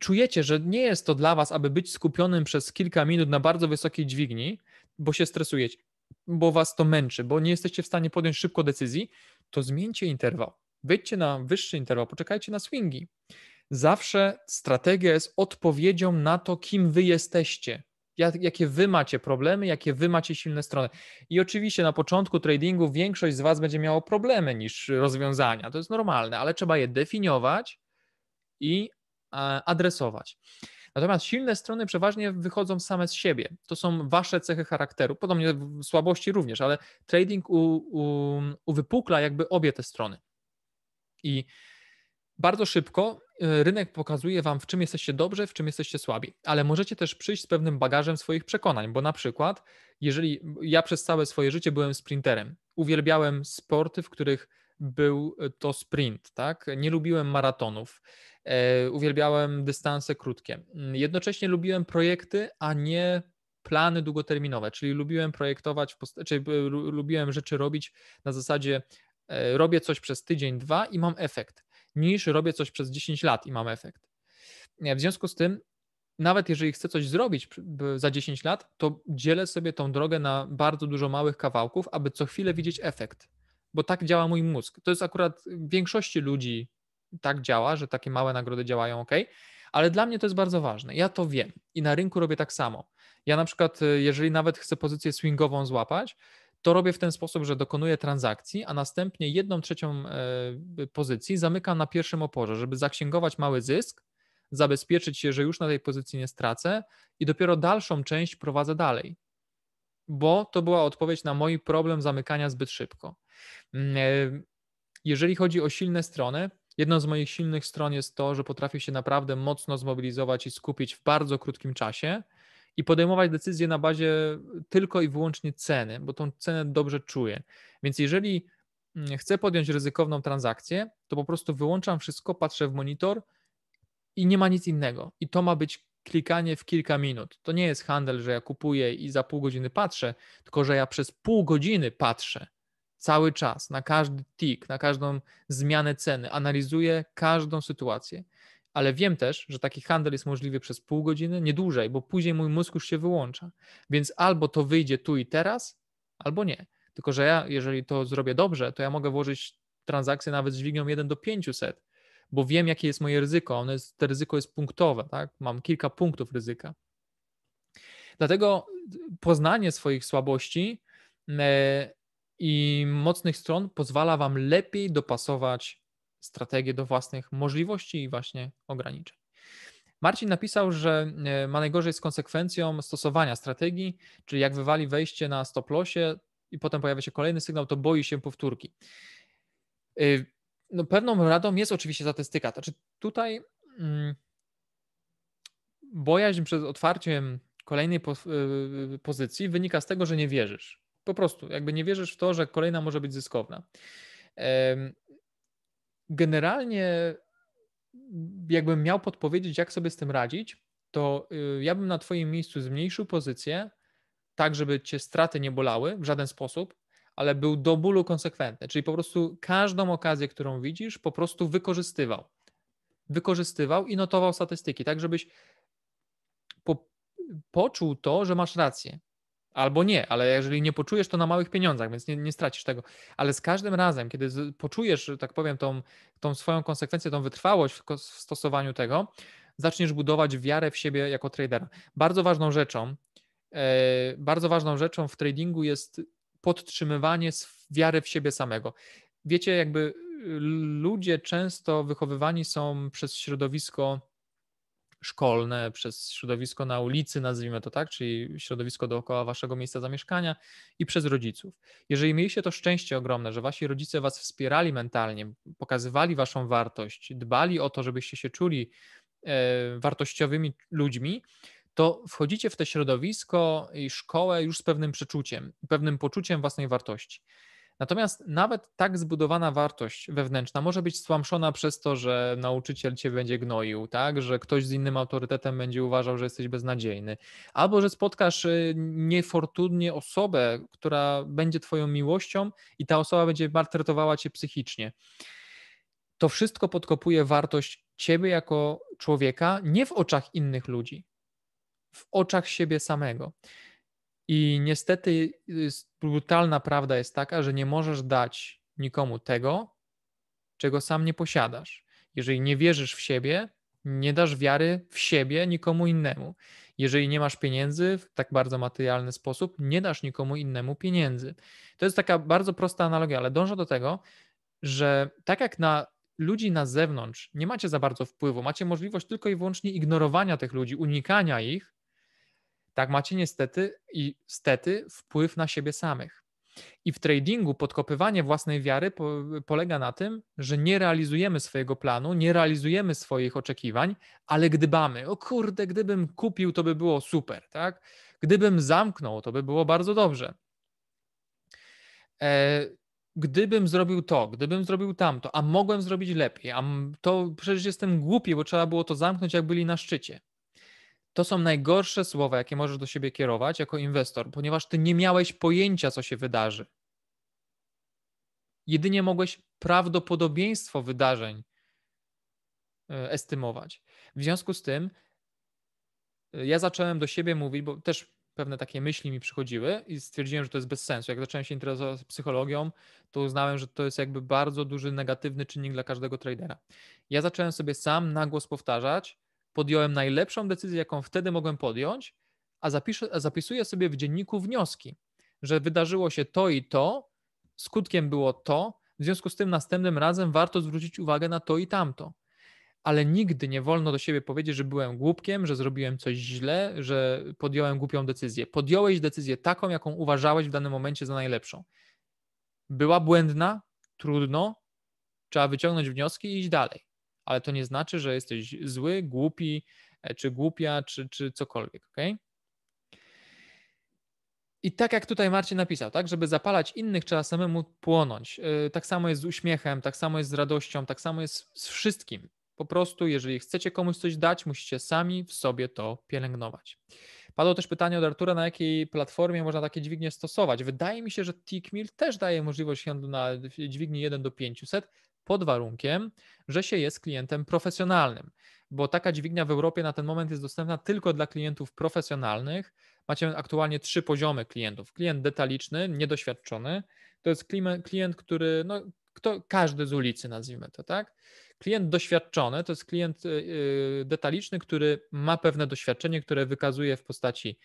czujecie, że nie jest to dla was, aby być skupionym przez kilka minut na bardzo wysokiej dźwigni, bo się stresujecie, bo was to męczy, bo nie jesteście w stanie podjąć szybko decyzji, to zmieńcie interwał. Wejdźcie na wyższy interwał, poczekajcie na swingi. Zawsze strategia jest odpowiedzią na to, kim wy jesteście jakie wy macie problemy, jakie wy macie silne strony. I oczywiście na początku tradingu większość z was będzie miało problemy niż rozwiązania. To jest normalne, ale trzeba je definiować i e, adresować. Natomiast silne strony przeważnie wychodzą same z siebie. To są wasze cechy charakteru, podobnie słabości również, ale trading u, u, uwypukla jakby obie te strony. I bardzo szybko E, rynek pokazuje wam, w czym jesteście dobrze, w czym jesteście słabi, ale możecie też przyjść z pewnym bagażem swoich przekonań, bo na przykład, jeżeli ja przez całe swoje życie byłem sprinterem, uwielbiałem sporty, w których był e, to sprint, tak? Nie lubiłem maratonów, e, uwielbiałem dystanse krótkie. Mm, jednocześnie lubiłem projekty, a nie plany długoterminowe, czyli lubiłem projektować, czyli lubiłem rzeczy robić na zasadzie robię coś przez tydzień, dwa i mam efekt niż robię coś przez 10 lat i mam efekt. W związku z tym, nawet jeżeli chcę coś zrobić za 10 lat, to dzielę sobie tą drogę na bardzo dużo małych kawałków, aby co chwilę widzieć efekt, bo tak działa mój mózg. To jest akurat w większości ludzi tak działa, że takie małe nagrody działają ok, ale dla mnie to jest bardzo ważne. Ja to wiem i na rynku robię tak samo. Ja na przykład, y, jeżeli nawet chcę pozycję swingową złapać, to robię w ten sposób, że dokonuję transakcji, a następnie jedną trzecią e, y, pozycji zamykam na pierwszym oporze, żeby zaksięgować mały zysk, zabezpieczyć się, że już na tej pozycji nie stracę i dopiero dalszą część prowadzę dalej. Bo to była odpowiedź na mój problem zamykania zbyt szybko. Mm, e, jeżeli chodzi o silne strony, jedną z moich silnych stron jest to, że potrafię się naprawdę mocno zmobilizować i skupić w bardzo krótkim czasie i podejmować decyzje na bazie tylko i wyłącznie ceny, bo tą cenę dobrze czuję. Więc jeżeli mm, chcę podjąć ryzykowną transakcję, to po prostu wyłączam wszystko, patrzę w monitor i nie ma nic innego. I to ma być klikanie w kilka minut. To nie jest handel, że ja kupuję i za pół godziny patrzę, tylko że ja przez pół godziny patrzę cały czas na każdy tik, na każdą zmianę ceny, analizuję każdą sytuację ale wiem też, że taki handel jest możliwy przez pół godziny, nie dłużej, bo później mój mózg już się wyłącza. Więc albo to wyjdzie tu i teraz, albo nie. Tylko, że ja, jeżeli to zrobię dobrze, to ja mogę włożyć transakcję nawet z dźwignią 1 do 500, bo wiem, jakie jest moje ryzyko. jest, to ryzyko jest punktowe, tak? Mam kilka punktów ryzyka. Dlatego poznanie swoich słabości e, i mocnych stron pozwala Wam lepiej dopasować strategię do własnych możliwości i właśnie ograniczeń. Marcin napisał, że e, ma najgorzej z konsekwencją stosowania strategii, czyli jak wywali wejście na stop lossie i potem pojawia się kolejny sygnał, to boi się powtórki. E, no, pewną radą jest oczywiście statystyka. Znaczy tutaj hmm, bojaźń przed otwarciem kolejnej po, yy, e, pozycji wynika z tego, że nie wierzysz. Po prostu, jakby nie wierzysz w to, że kolejna może być zyskowna. Yy, generalnie, jakbym miał podpowiedzieć, jak sobie z tym radzić, to y, ja bym na Twoim miejscu zmniejszył pozycję, tak, żeby Cię straty nie bolały w żaden sposób, ale był do bólu konsekwentny, czyli po prostu każdą okazję, którą widzisz, po prostu wykorzystywał. Wykorzystywał i notował statystyki, tak, żebyś po, poczuł to, że masz rację. Albo nie, ale jeżeli nie poczujesz, to na małych pieniądzach, więc nie, nie stracisz tego. Ale z każdym razem, kiedy poczujesz, że tak powiem, tą, tą swoją konsekwencję, tą wytrwałość w, w stosowaniu tego, zaczniesz budować wiarę w siebie jako tradera. Bardzo ważną rzeczą, e, bardzo ważną rzeczą w tradingu jest podtrzymywanie wiary w siebie samego. Wiecie, jakby y, ludzie często wychowywani są przez środowisko szkolne, przez środowisko na ulicy, nazwijmy to tak, czyli środowisko dookoła waszego miejsca zamieszkania i przez rodziców. Jeżeli mieliście to szczęście ogromne, że wasi rodzice was wspierali mentalnie, pokazywali waszą wartość, dbali o to, żebyście się czuli e, wartościowymi ludźmi, to wchodzicie w te środowisko i szkołę już z pewnym przeczuciem, pewnym poczuciem własnej wartości. Natomiast nawet tak zbudowana wartość wewnętrzna może być słamszona przez to, że nauczyciel cię będzie gnoił, tak? że ktoś z innym autorytetem będzie uważał, że jesteś beznadziejny, albo że spotkasz y, niefortunnie osobę, która będzie twoją miłością i ta osoba będzie maltretowała cię psychicznie. To wszystko podkopuje wartość ciebie jako człowieka nie w oczach innych ludzi, w oczach siebie samego. I niestety y, brutalna prawda jest taka, że nie możesz dać nikomu tego, czego sam nie posiadasz. Jeżeli nie wierzysz w siebie, nie dasz wiary w siebie nikomu innemu. Jeżeli nie masz pieniędzy w tak bardzo materialny sposób, nie dasz nikomu innemu pieniędzy. To jest taka bardzo prosta analogia, ale dążę do tego, że tak jak na ludzi na zewnątrz nie macie za bardzo wpływu, macie możliwość tylko i wyłącznie ignorowania tych ludzi, unikania ich, tak macie niestety i stety wpływ na siebie samych. I w tradingu podkopywanie własnej wiary po, polega na tym, że nie realizujemy swojego planu, nie realizujemy swoich oczekiwań, ale gdybamy. O kurde, gdybym kupił, to by było super, tak? Gdybym zamknął, to by było bardzo dobrze. E, gdybym zrobił to, gdybym zrobił tamto, a mogłem zrobić lepiej, a to przecież jestem głupi, bo trzeba było to zamknąć, jak byli na szczycie. To są najgorsze słowa, jakie możesz do siebie kierować jako inwestor, ponieważ ty nie miałeś pojęcia, co się wydarzy. Jedynie mogłeś prawdopodobieństwo wydarzeń e, estymować. W związku z tym e, ja zacząłem do siebie mówić, bo też pewne takie myśli mi przychodziły i stwierdziłem, że to jest bez sensu. Jak zacząłem się interesować psychologią, to uznałem, że to jest jakby bardzo duży negatywny czynnik dla każdego tradera. Ja zacząłem sobie sam na głos powtarzać, podjąłem najlepszą decyzję, jaką wtedy mogłem podjąć, a, zapiszę, a zapisuję sobie w dzienniku wnioski, że wydarzyło się to i to, skutkiem było to, w związku z tym następnym razem warto zwrócić uwagę na to i tamto. Ale nigdy nie wolno do siebie powiedzieć, że byłem głupkiem, że zrobiłem coś źle, że podjąłem głupią decyzję. Podjąłeś decyzję taką, jaką uważałeś w danym momencie za najlepszą. Była błędna, trudno, trzeba wyciągnąć wnioski i iść dalej ale to nie znaczy, że jesteś zły, głupi, e, czy głupia, czy, czy cokolwiek, ok? I tak jak tutaj Marcin napisał, tak, żeby zapalać innych, trzeba samemu płonąć. E, tak samo jest z uśmiechem, tak samo jest z radością, tak samo jest z wszystkim. Po prostu, jeżeli chcecie komuś coś dać, musicie sami w sobie to pielęgnować. Padło też pytanie od Artura, na jakiej platformie można takie dźwignie stosować. Wydaje mi się, że TickMill też daje możliwość handlu na dźwigni 1 do 500, pod warunkiem, że się jest klientem profesjonalnym, bo taka dźwignia w Europie na ten moment jest dostępna tylko dla klientów profesjonalnych. Macie aktualnie trzy poziomy klientów. Klient detaliczny, niedoświadczony, to jest klient, który, no, kto, każdy z ulicy, nazwijmy to, tak? Klient doświadczony to jest klient y, y, detaliczny, który ma pewne doświadczenie, które wykazuje w postaci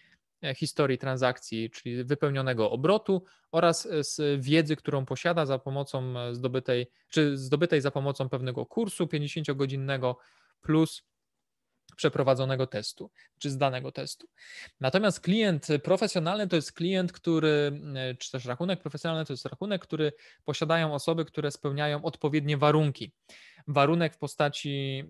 E, historii transakcji, czyli wypełnionego obrotu oraz e, z wiedzy, którą posiada za pomocą e, zdobytej, czy zdobytej za pomocą pewnego kursu 50-godzinnego plus przeprowadzonego testu, czy zdanego testu. Natomiast klient profesjonalny to jest klient, który, czy też rachunek profesjonalny to jest rachunek, który posiadają osoby, które spełniają odpowiednie warunki. Warunek w postaci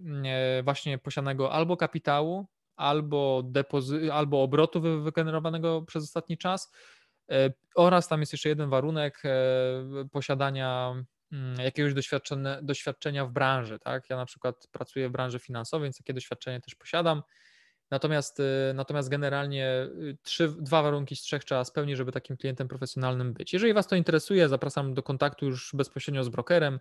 właśnie posiadanego albo kapitału, albo, depozy- albo obrotu wygenerowanego przez ostatni czas e, oraz tam jest jeszcze jeden warunek e, posiadania mm, jakiegoś doświadczenia w branży. Tak? Ja na przykład pracuję w branży finansowej, więc takie doświadczenie też posiadam. Natomiast, e, natomiast generalnie trzy, dwa warunki z trzech trzeba spełnić, żeby takim klientem profesjonalnym być. Jeżeli Was to interesuje, zapraszam do kontaktu już bezpośrednio z brokerem.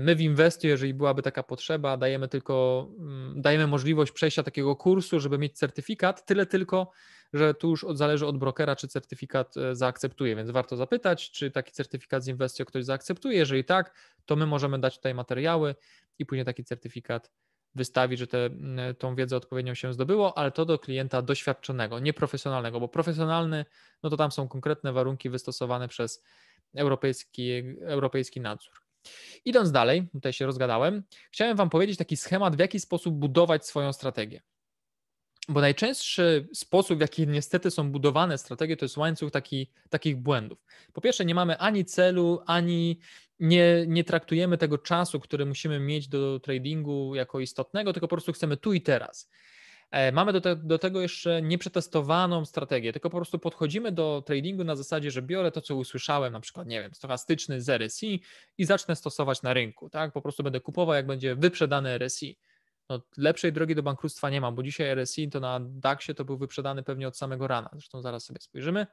My w Investie, jeżeli byłaby taka potrzeba, dajemy tylko, mm, dajemy możliwość przejścia takiego kursu, żeby mieć certyfikat, tyle tylko, że tu już od, zależy od brokera, czy certyfikat e, zaakceptuje, więc warto zapytać, czy taki certyfikat z Investio ktoś zaakceptuje, jeżeli tak, to my możemy dać tutaj materiały i później taki certyfikat wystawić, że te, mm, tą wiedzę odpowiednio się zdobyło, ale to do klienta doświadczonego, nieprofesjonalnego, bo profesjonalny, no to tam są konkretne warunki wystosowane przez europejski, europejski nadzór. Idąc dalej, tutaj się rozgadałem, chciałem Wam powiedzieć taki schemat, w jaki sposób budować swoją strategię. Bo najczęstszy sposób, w jaki niestety są budowane strategie, to jest łańcuch taki, takich błędów. Po pierwsze, nie mamy ani celu, ani nie, nie traktujemy tego czasu, który musimy mieć do tradingu jako istotnego, tylko po prostu chcemy tu i teraz. E, mamy do, te, do, tego jeszcze nieprzetestowaną strategię, tylko po prostu podchodzimy do tradingu na zasadzie, że biorę to, co usłyszałem, na przykład, nie wiem, stochastyczny z RSI i zacznę stosować na rynku, tak? Po prostu będę kupował, jak będzie wyprzedany RSI. No, lepszej drogi do bankructwa nie mam, bo dzisiaj RSI to na DAX-ie to był wyprzedany pewnie od samego rana. Zresztą zaraz sobie spojrzymy.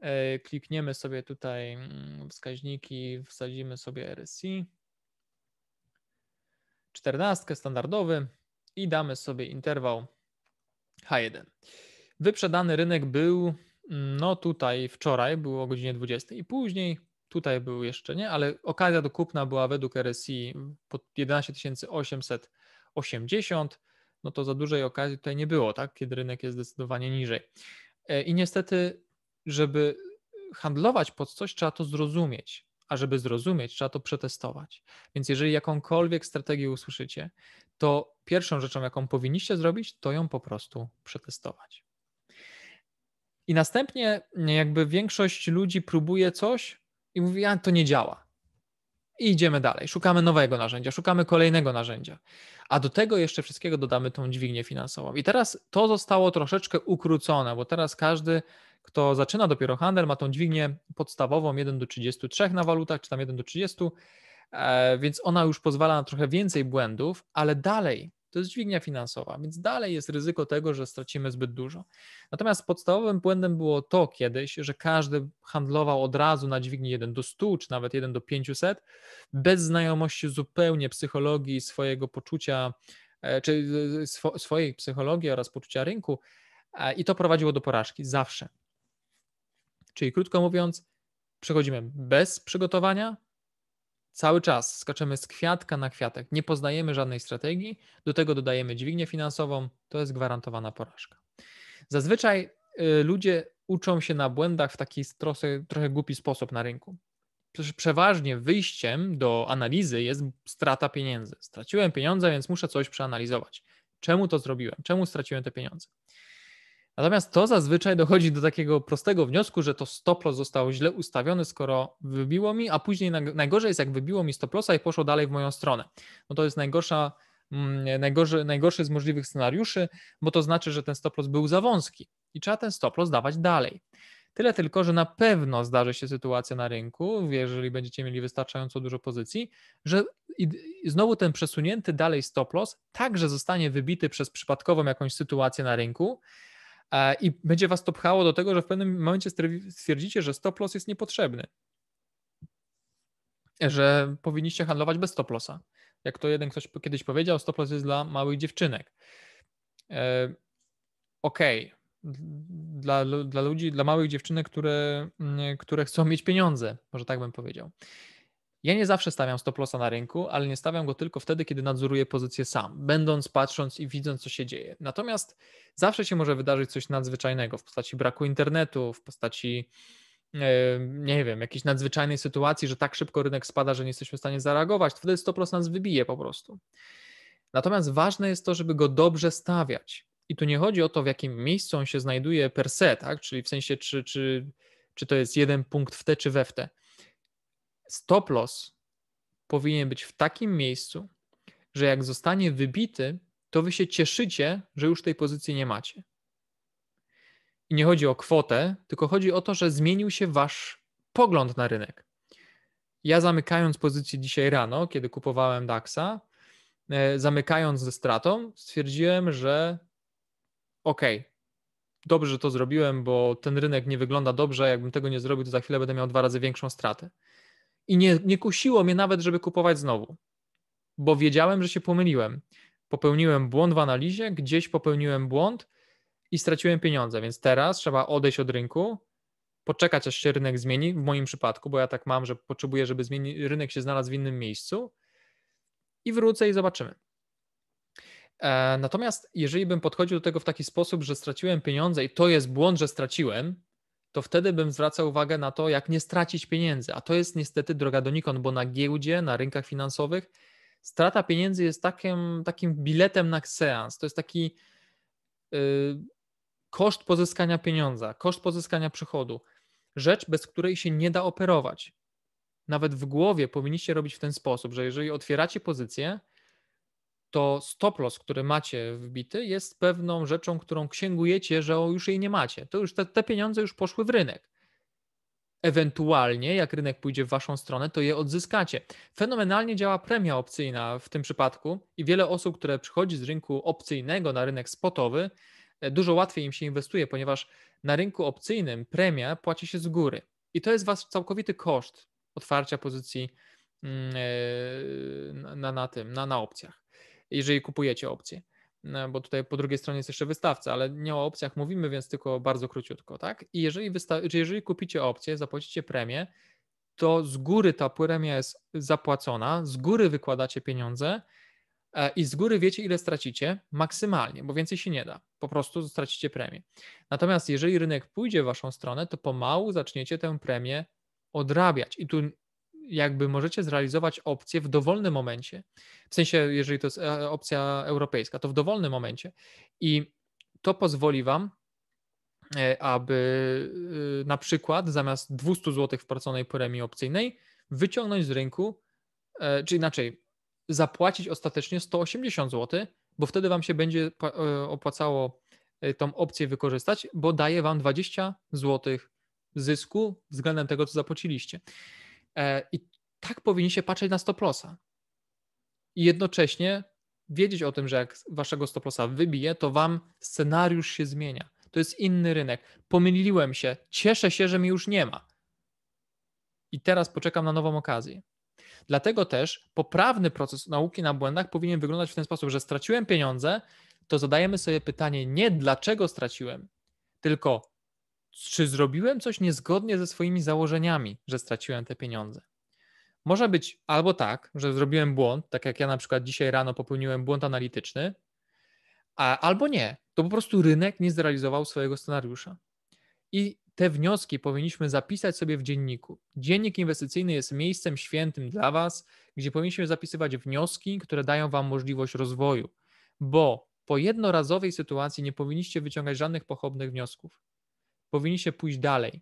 E, klikniemy sobie tutaj mm, wskaźniki, wsadzimy sobie RSI. Czternastkę standardowy, i damy sobie interwał H1. Wyprzedany rynek był, mm, no tutaj wczoraj było o godzinie 20 i później tutaj był jeszcze nie, ale okazja do kupna była według RSI pod 11880. no to za dużej okazji tutaj nie było, tak, kiedy rynek jest zdecydowanie niżej. E, I niestety, żeby handlować pod coś, trzeba to zrozumieć. A żeby zrozumieć, trzeba to przetestować. Więc jeżeli jakąkolwiek strategię usłyszycie, to pierwszą rzeczą, jaką powinniście zrobić, to ją po prostu przetestować. I następnie, jakby większość ludzi próbuje coś i mówi: A to nie działa. I idziemy dalej, szukamy nowego narzędzia, szukamy kolejnego narzędzia. A do tego jeszcze wszystkiego dodamy tą dźwignię finansową. I teraz to zostało troszeczkę ukrócone, bo teraz każdy kto zaczyna dopiero handel, ma tą dźwignię podstawową 1 do 33 na walutach, czy tam 1 do 30, e, więc ona już pozwala na trochę więcej błędów, ale dalej to jest dźwignia finansowa, więc dalej jest ryzyko tego, że stracimy zbyt dużo. Natomiast podstawowym błędem było to kiedyś, że każdy handlował od razu na dźwigni 1 do 100 czy nawet 1 do 500 bez znajomości zupełnie psychologii swojego poczucia, e, czy e, swo, swojej psychologii oraz poczucia rynku i to prowadziło do porażki zawsze. Czyli krótko mówiąc, przechodzimy bez przygotowania, cały czas skaczemy z kwiatka na kwiatek, nie poznajemy żadnej strategii, do tego dodajemy dźwignię finansową, to jest gwarantowana porażka. Zazwyczaj y, ludzie uczą się na błędach w taki trochę, trochę głupi sposób na rynku. Przeważnie wyjściem do analizy jest strata pieniędzy. Straciłem pieniądze, więc muszę coś przeanalizować. Czemu to zrobiłem? Czemu straciłem te pieniądze? Natomiast to zazwyczaj dochodzi do takiego prostego wniosku, że to stoplos zostało źle ustawione, skoro wybiło mi, a później najgorzej jest, jak wybiło mi stoplosa i poszło dalej w moją stronę. No to jest najgorsza, mm, najgorszy, najgorszy z możliwych scenariuszy, bo to znaczy, że ten stoplos był za wąski i trzeba ten stoplos dawać dalej. Tyle tylko, że na pewno zdarzy się sytuacja na rynku, jeżeli będziecie mieli wystarczająco dużo pozycji, że znowu ten przesunięty dalej stoplos także zostanie wybity przez przypadkową jakąś sytuację na rynku, E, i będzie was to pchało do tego, że w pewnym momencie stwierdzicie, że stop loss jest niepotrzebny. Że powinniście handlować bez stop lossa. Jak to jeden ktoś kiedyś powiedział, stop loss jest dla małych dziewczynek. E, okej, okay. Dla, dla ludzi, dla małych dziewczynek, które, mm, które chcą mieć pieniądze, może tak bym powiedział. Ja nie zawsze stawiam stop lossa na rynku, ale nie stawiam go tylko wtedy, kiedy nadzoruję pozycję sam, będąc, patrząc i widząc, co się dzieje. Natomiast zawsze się może wydarzyć coś nadzwyczajnego w postaci braku internetu, w postaci e, nie wiem, jakiejś nadzwyczajnej sytuacji, że tak szybko rynek spada, że nie jesteśmy w stanie zareagować, wtedy stop loss nas wybije po prostu. Natomiast ważne jest to, żeby go dobrze stawiać. I tu nie chodzi o to, w jakim miejscu on się znajduje per se, tak? czyli w sensie, czy, czy, czy to jest jeden punkt w te, czy we w te stop loss powinien być w takim miejscu, że jak zostanie wybity, to wy się cieszycie, że już tej pozycji nie macie. I nie chodzi o kwotę, tylko chodzi o to, że zmienił się wasz pogląd na rynek. Ja zamykając pozycję dzisiaj rano, kiedy kupowałem DAXa, e, zamykając ze stratą, stwierdziłem, że okej, okay, dobrze, że to zrobiłem, bo ten rynek nie wygląda dobrze. Jakbym tego nie zrobił, to za chwilę będę miał dwa razy większą stratę. I nie, nie kusiło mnie nawet, żeby kupować znowu, bo wiedziałem, że się pomyliłem. Popełniłem błąd w analizie, gdzieś popełniłem błąd i straciłem pieniądze, więc teraz trzeba odejść od rynku, poczekać aż się rynek zmieni, w moim przypadku, bo ja tak mam, że potrzebuję, żeby zmieni, rynek się znalazł w innym miejscu i wrócę i zobaczymy. E, natomiast jeżeli bym podchodził do tego w taki sposób, że straciłem pieniądze i to jest błąd, że straciłem, to wtedy bym zwracał uwagę na to, jak nie stracić pieniędzy. A to jest niestety droga donikąd, bo na giełdzie, na rynkach finansowych strata pieniędzy jest takim, takim biletem na seans. To jest taki yy, koszt pozyskania pieniądza, koszt pozyskania przychodu. Rzecz, bez której się nie da operować. Nawet w głowie powinniście robić w ten sposób, że jeżeli otwieracie pozycję, to stop loss, który macie wbity, jest pewną rzeczą, którą księgujecie, że już jej nie macie. To już te, te pieniądze już poszły w rynek. Ewentualnie, jak rynek pójdzie w waszą stronę, to je odzyskacie. Fenomenalnie działa premia opcyjna w tym przypadku i wiele osób, które przychodzi z rynku opcyjnego na rynek spotowy, e, dużo łatwiej im się inwestuje, ponieważ na rynku opcyjnym premia płaci się z góry. I to jest was całkowity koszt otwarcia pozycji mm, e, na, na tym, na, na opcjach jeżeli kupujecie opcje. E, bo tutaj po drugiej stronie jest jeszcze wystawca, ale nie o opcjach mówimy, więc tylko bardzo króciutko, tak? I jeżeli, wysta- jeżeli kupicie opcję, zapłacicie premię, to z góry ta premia jest zapłacona, z góry wykładacie pieniądze e, i z góry wiecie, ile stracicie maksymalnie, bo więcej się nie da. Po prostu stracicie premię. Natomiast jeżeli rynek pójdzie w waszą stronę, to pomału zaczniecie tę premię odrabiać. I tu jakby możecie zrealizować opcję w dowolnym momencie, w sensie, jeżeli to jest e, opcja europejska, to w dowolnym momencie i to pozwoli Wam, e, aby e, na przykład zamiast 200 zł wpłaconej premii opcyjnej wyciągnąć z rynku, czy inaczej, zapłacić ostatecznie 180 zł, bo wtedy Wam się będzie opłacało tą opcję wykorzystać, bo daje Wam 20 zł zysku względem tego, co zapłaciliście. E, I tak powinniście patrzeć na stop lossa. I jednocześnie wiedzieć o tym, że jak waszego stop lossa wybije, to wam scenariusz się zmienia. To jest inny rynek. Pomyliłem się, cieszę się, że mi już nie ma. I teraz poczekam na nową okazję. Dlatego też poprawny proces nauki na błędach powinien wyglądać w ten sposób, że straciłem pieniądze, to zadajemy sobie pytanie nie dlaczego straciłem, tylko czy zrobiłem coś niezgodnie ze swoimi założeniami, że straciłem te pieniądze. Może być albo tak, że zrobiłem błąd, tak jak ja na przykład dzisiaj rano popełniłem błąd analityczny, a, albo nie. To po prostu rynek nie zrealizował swojego scenariusza. I te wnioski powinniśmy zapisać sobie w dzienniku. Dziennik inwestycyjny jest miejscem świętym dla Was, gdzie powinniśmy zapisywać wnioski, które dają Wam możliwość rozwoju, bo po jednorazowej sytuacji nie powinniście wyciągać żadnych pochopnych wniosków powinniście pójść dalej.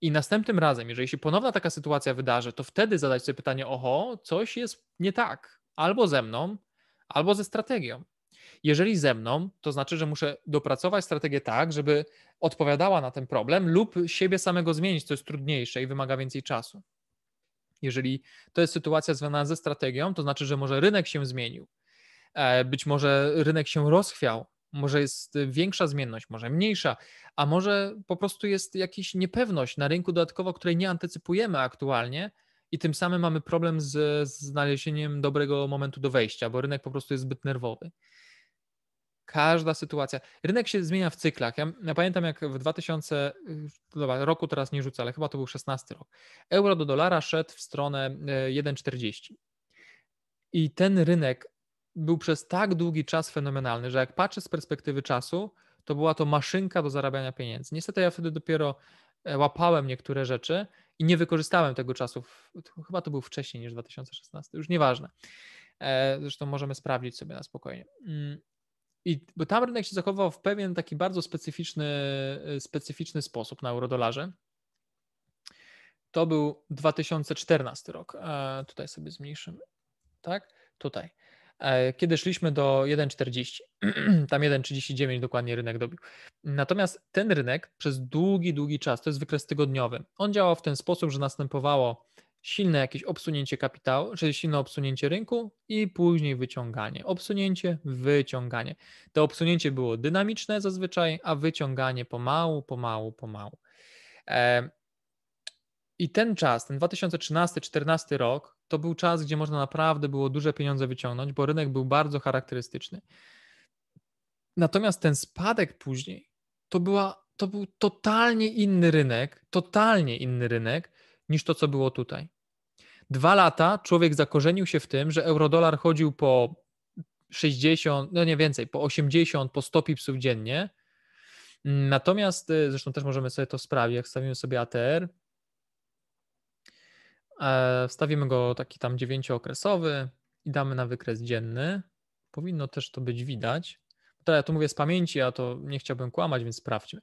I następnym razem, jeżeli się ponowna taka sytuacja wydarzy, to wtedy zadać sobie pytanie: oho, coś jest nie tak, albo ze mną, albo ze strategią. Jeżeli ze mną, to znaczy, że muszę dopracować strategię tak, żeby odpowiadała na ten problem, lub siebie samego zmienić, co jest trudniejsze i wymaga więcej czasu. Jeżeli to jest sytuacja związana ze strategią, to znaczy, że może rynek się zmienił, e, być może rynek się rozchwiał, może jest większa zmienność, może mniejsza, a może po prostu jest jakaś niepewność na rynku dodatkowo, której nie antycypujemy aktualnie i tym samym mamy problem z, znalezieniem dobrego momentu do wejścia, bo rynek po prostu jest zbyt nerwowy. Każda sytuacja. Rynek się zmienia w cyklach. Ja, ja pamiętam, jak w 2000, y, dobra, roku teraz nie rzucę, ale chyba to był 16 rok. Euro do dolara szedł w stronę 1,40. Y, I ten rynek był przez tak długi czas fenomenalny, że jak patrzę z perspektywy czasu, to była to maszynka do zarabiania pieniędzy. Niestety ja wtedy dopiero e, łapałem niektóre rzeczy i nie wykorzystałem tego czasu. chyba to był wcześniej niż 2016, już nieważne. E, zresztą możemy sprawdzić sobie na spokojnie. Mm, I, bo tam rynek się zachował w pewien taki bardzo specyficzny, e, specyficzny sposób na eurodolarze. To był 2014 rok. Tutaj sobie zmniejszymy. Tak? Tutaj. E, kiedy szliśmy do 1,40, tam 1,39 dokładnie rynek dobił. Natomiast ten rynek przez długi, długi czas, to jest wykres tygodniowy, on działał w ten sposób, że następowało silne jakieś obsunięcie kapitału, czyli silne obsunięcie rynku i później wyciąganie. Obsunięcie, wyciąganie. To obsunięcie było dynamiczne zazwyczaj, a wyciąganie pomału, pomału, pomału. E, i ten czas, ten 2013-2014 rok, to był czas, gdzie można naprawdę było duże pieniądze wyciągnąć, bo rynek był bardzo charakterystyczny. Natomiast ten spadek później to, była, to był totalnie inny rynek, totalnie inny rynek niż to, co było tutaj. Dwa lata człowiek zakorzenił się w tym, że eurodolar chodził po 60, no nie więcej, po 80, po 100 pipsów dziennie. Natomiast, y, zresztą też możemy sobie to sprawdzić, jak stawimy sobie ATR, E, wstawimy go taki tam dziewięciookresowy i damy na wykres dzienny. Powinno też to być widać. tutaj ja to mówię z pamięci, a to nie chciałbym kłamać, więc sprawdźmy.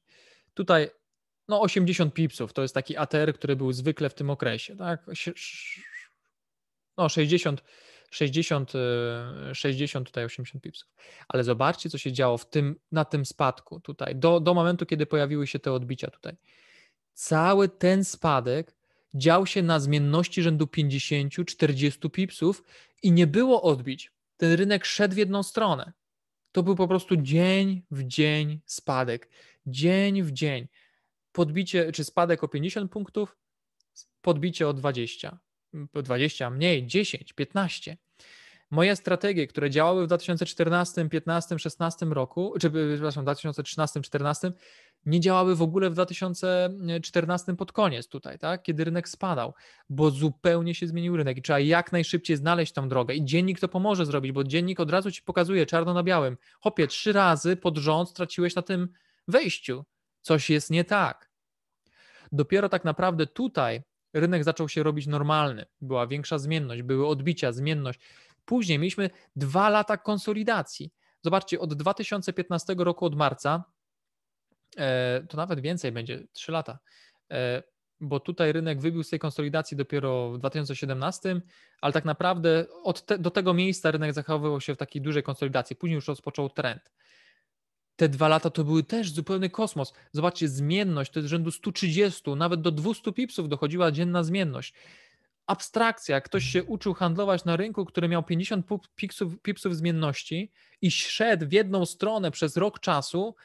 Tutaj no 80 pipsów to jest taki ATR, który był zwykle w tym okresie, tak? No 60 60, 60 tutaj 80 pipsów. Ale zobaczcie, co się działo w tym, na tym spadku tutaj, do, do momentu, kiedy pojawiły się te odbicia tutaj. Cały ten spadek dział się na zmienności rzędu 50-40 pipsów i nie było odbić. Ten rynek szedł w jedną stronę. To był po prostu dzień w dzień spadek. Dzień w dzień. Podbicie, czy spadek o 50 punktów, podbicie o 20, 20 mniej, 10, 15 moje strategie, które działały w 2014, 15, 16 roku, czy e, przepraszam, 2013, 14, nie działały w ogóle w 2014 pod koniec tutaj, tak? kiedy rynek spadał, bo zupełnie się zmienił rynek i trzeba jak najszybciej znaleźć tą drogę i dziennik to pomoże zrobić, bo dziennik od razu ci pokazuje czarno na białym, hopie, trzy razy pod rząd straciłeś na tym wejściu, coś jest nie tak. Dopiero tak naprawdę tutaj rynek zaczął się robić normalny, była większa zmienność, były odbicia, zmienność Później mieliśmy dwa lata konsolidacji. Zobaczcie, od 2015 roku, od marca, e, to nawet więcej będzie, 3 lata, e, bo tutaj rynek wybił z tej konsolidacji dopiero w 2017, ale tak naprawdę te, do tego miejsca rynek zachowywał się w takiej dużej konsolidacji, później już rozpoczął trend. Te dwa lata to były też zupełny kosmos. Zobaczcie, zmienność to jest rzędu 130, nawet do 200 pipsów dochodziła dzienna zmienność abstrakcja. ktoś się uczył handlować na rynku, który miał 50 pipsów, pipsów zmienności i szedł w jedną stronę przez rok czasu,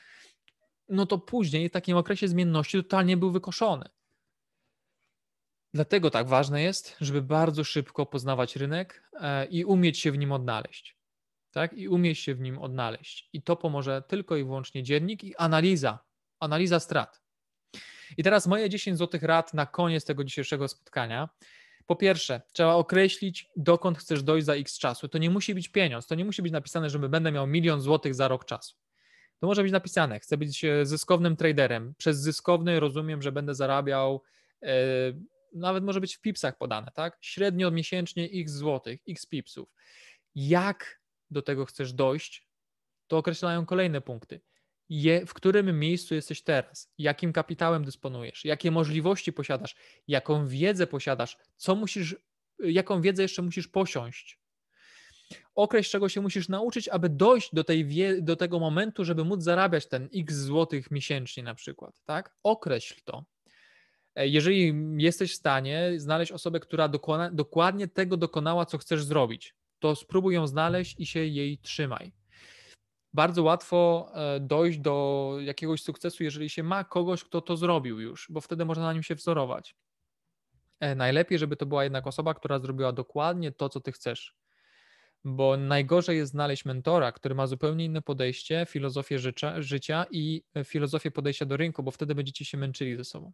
no to później w takim okresie zmienności totalnie był wykoszony. Dlatego tak ważne jest, żeby bardzo szybko poznawać rynek e, i umieć się w nim odnaleźć. Tak? I umieć się w nim odnaleźć. I to pomoże tylko i wyłącznie dziennik i analiza, analiza strat. I teraz moje 10 złotych rad na koniec tego dzisiejszego spotkania. Po pierwsze, trzeba określić, dokąd chcesz dojść za x czasu. To nie musi być pieniądz, to nie musi być napisane, że będę miał milion złotych za rok czasu. To może być napisane, chcę być e, zyskownym traderem. Przez zyskowny rozumiem, że będę zarabiał, e, nawet może być w pipsach podane, tak? Średnio miesięcznie x złotych, x pipsów. Jak do tego chcesz dojść, to określają kolejne punkty je, w którym miejscu jesteś teraz, jakim kapitałem dysponujesz, jakie możliwości posiadasz, jaką wiedzę posiadasz, co musisz, jaką wiedzę jeszcze musisz posiąść. Określ, czego się musisz nauczyć, aby dojść do, tej wie, do tego momentu, żeby móc zarabiać ten x złotych miesięcznie na przykład, tak? Określ to. E, jeżeli jesteś w stanie znaleźć osobę, która dokona, dokładnie tego dokonała, co chcesz zrobić, to spróbuj ją znaleźć i się jej trzymaj bardzo łatwo e, dojść do jakiegoś sukcesu, jeżeli się ma kogoś, kto to zrobił już, bo wtedy można na nim się wzorować. E, najlepiej, żeby to była jednak osoba, która zrobiła dokładnie to, co ty chcesz. Bo najgorzej jest znaleźć mentora, który ma zupełnie inne podejście, filozofię życia, życia i e, filozofię podejścia do rynku, bo wtedy będziecie się męczyli ze sobą.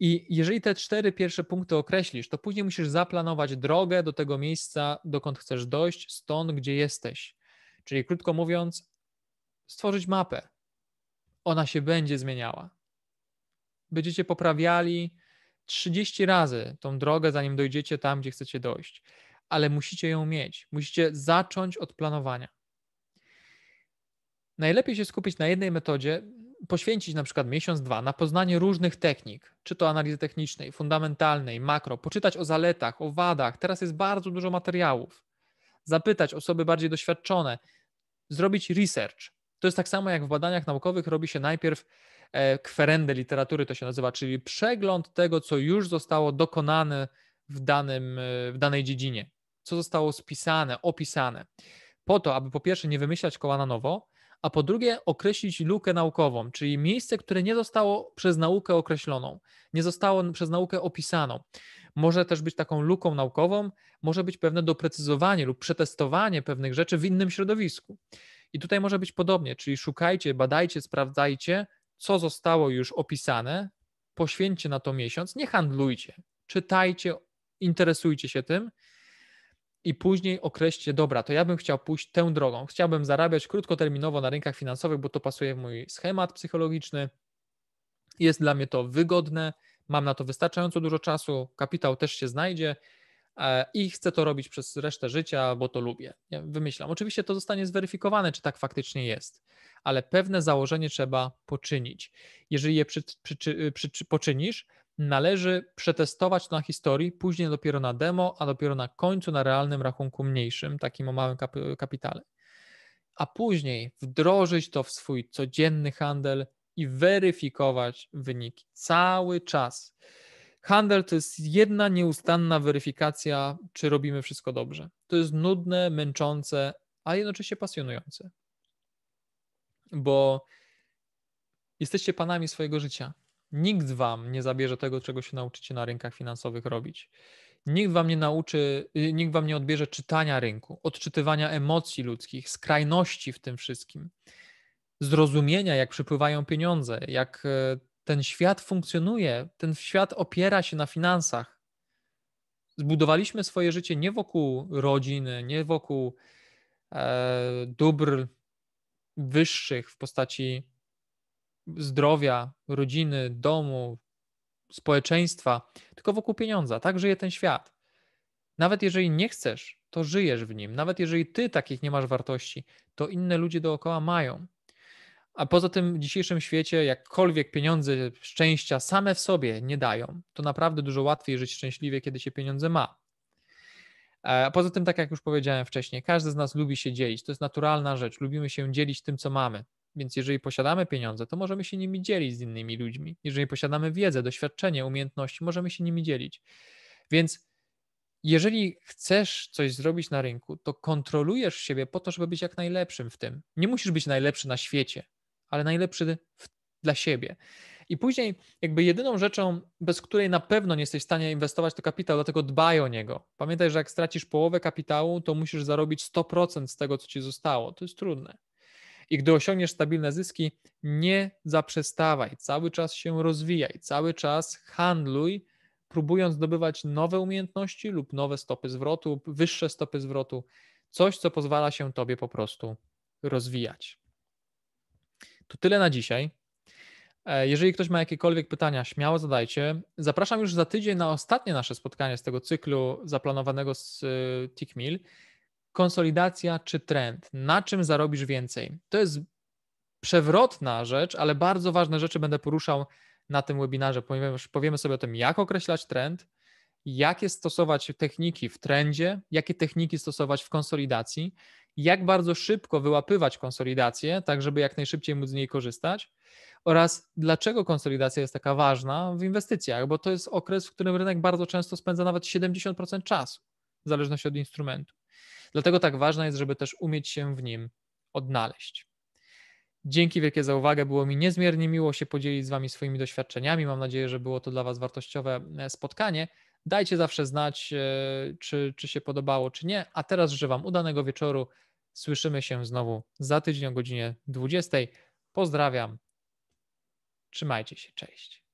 I jeżeli te cztery pierwsze punkty określisz, to później musisz zaplanować drogę do tego miejsca, dokąd chcesz dojść, stąd, gdzie jesteś. Czyli krótko mówiąc, stworzyć mapę. Ona się będzie zmieniała. Będziecie poprawiali 30 razy tą drogę, zanim dojdziecie tam, gdzie chcecie dojść, ale musicie ją mieć. Musicie zacząć od planowania. Najlepiej się skupić na jednej metodzie, poświęcić na przykład miesiąc, dwa na poznanie różnych technik, czy to analizy technicznej, fundamentalnej, makro, poczytać o zaletach, o wadach. Teraz jest bardzo dużo materiałów. Zapytać osoby bardziej doświadczone, zrobić research. To jest tak samo jak w badaniach naukowych robi się najpierw e, kwerendę literatury, to się nazywa, czyli przegląd tego, co już zostało dokonane w, danym, e, w danej dziedzinie, co zostało spisane, opisane, po to, aby po pierwsze nie wymyślać koła na nowo, a po drugie określić lukę naukową, czyli miejsce, które nie zostało przez naukę określoną, nie zostało przez naukę opisaną może też być taką luką naukową, może być pewne doprecyzowanie lub przetestowanie pewnych rzeczy w innym środowisku. I tutaj może być podobnie, czyli szukajcie, badajcie, sprawdzajcie, co zostało już opisane, poświęćcie na to miesiąc, nie handlujcie, czytajcie, interesujcie się tym i później określcie, dobra, to ja bym chciał pójść tę drogą. Chciałbym zarabiać krótkoterminowo na rynkach finansowych, bo to pasuje w mój schemat psychologiczny, jest dla mnie to wygodne, mam na to wystarczająco dużo czasu, kapitał też się znajdzie e, i chcę to robić przez resztę życia, bo to lubię. wymyślam. Oczywiście to zostanie zweryfikowane, czy tak faktycznie jest, ale pewne założenie trzeba poczynić. Jeżeli je przy, przy, przy, poczynisz, należy przetestować to na historii, później dopiero na demo, a dopiero na końcu na realnym rachunku mniejszym, takim o małym kap kapitale. A później wdrożyć to w swój codzienny handel, i weryfikować wyniki cały czas. Handel to jest jedna nieustanna weryfikacja, czy robimy wszystko dobrze. To jest nudne, męczące, a jednocześnie pasjonujące, bo jesteście panami swojego życia. Nikt wam nie zabierze tego, czego się nauczycie na rynkach finansowych robić. Nikt wam nie nauczy, y, nikt wam nie odbierze czytania rynku, odczytywania emocji ludzkich, skrajności w tym wszystkim zrozumienia, jak przypływają pieniądze, jak e, ten świat funkcjonuje, ten świat opiera się na finansach. Zbudowaliśmy swoje życie nie wokół rodziny, nie wokół e, dóbr wyższych w postaci zdrowia, rodziny, domu, społeczeństwa, tylko wokół pieniądza. Tak żyje ten świat. Nawet jeżeli nie chcesz, to żyjesz w nim. Nawet jeżeli ty takich nie masz wartości, to inne ludzie dookoła mają. A poza tym w dzisiejszym świecie, jakkolwiek pieniądze szczęścia same w sobie nie dają, to naprawdę dużo łatwiej żyć szczęśliwie, kiedy się pieniądze ma. A e, poza tym, tak jak już powiedziałem wcześniej, każdy z nas lubi się dzielić. To jest naturalna rzecz. Lubimy się dzielić tym, co mamy. Więc jeżeli posiadamy pieniądze, to możemy się nimi dzielić z innymi ludźmi. Jeżeli posiadamy wiedzę, doświadczenie, umiejętności, możemy się nimi dzielić. Więc jeżeli chcesz coś zrobić na rynku, to kontrolujesz siebie po to, żeby być jak najlepszym w tym. Nie musisz być najlepszy na świecie ale najlepszy w, dla siebie. I później, jakby jedyną rzeczą, bez której na pewno nie jesteś w stanie inwestować, to kapitał, dlatego dbaj o niego. Pamiętaj, że jak stracisz połowę kapitału, to musisz zarobić 100% z tego, co ci zostało. To jest trudne. I gdy osiągniesz stabilne zyski, nie zaprzestawaj, cały czas się rozwijaj, cały czas handluj, próbując zdobywać nowe umiejętności lub nowe stopy zwrotu, wyższe stopy zwrotu, coś, co pozwala się tobie po prostu rozwijać. To tyle na dzisiaj. E, jeżeli ktoś ma jakiekolwiek pytania, śmiało zadajcie. Zapraszam już za tydzień na ostatnie nasze spotkanie z tego cyklu zaplanowanego z y, Tickmill. Konsolidacja czy trend? Na czym zarobisz więcej? To jest przewrotna rzecz, ale bardzo ważne rzeczy będę poruszał na tym webinarze, ponieważ powiemy sobie o tym, jak określać trend, jakie stosować techniki w trendzie, jakie techniki stosować w konsolidacji, jak bardzo szybko wyłapywać konsolidację, tak żeby jak najszybciej móc z niej korzystać oraz dlaczego konsolidacja jest taka ważna w inwestycjach, bo to jest okres, w którym rynek bardzo często spędza nawet 70% czasu, w zależności od instrumentu. Dlatego tak ważne jest, żeby też umieć się w nim odnaleźć. Dzięki wielkie za uwagę. Było mi niezmiernie miło się podzielić z Wami swoimi doświadczeniami. Mam nadzieję, że było to dla Was wartościowe e, spotkanie. Dajcie zawsze znać, e, czy, czy się podobało, czy nie. A teraz życzę Wam udanego wieczoru. Słyszymy się znowu za tydzień o godzinie 20. Pozdrawiam. Trzymajcie się. Cześć.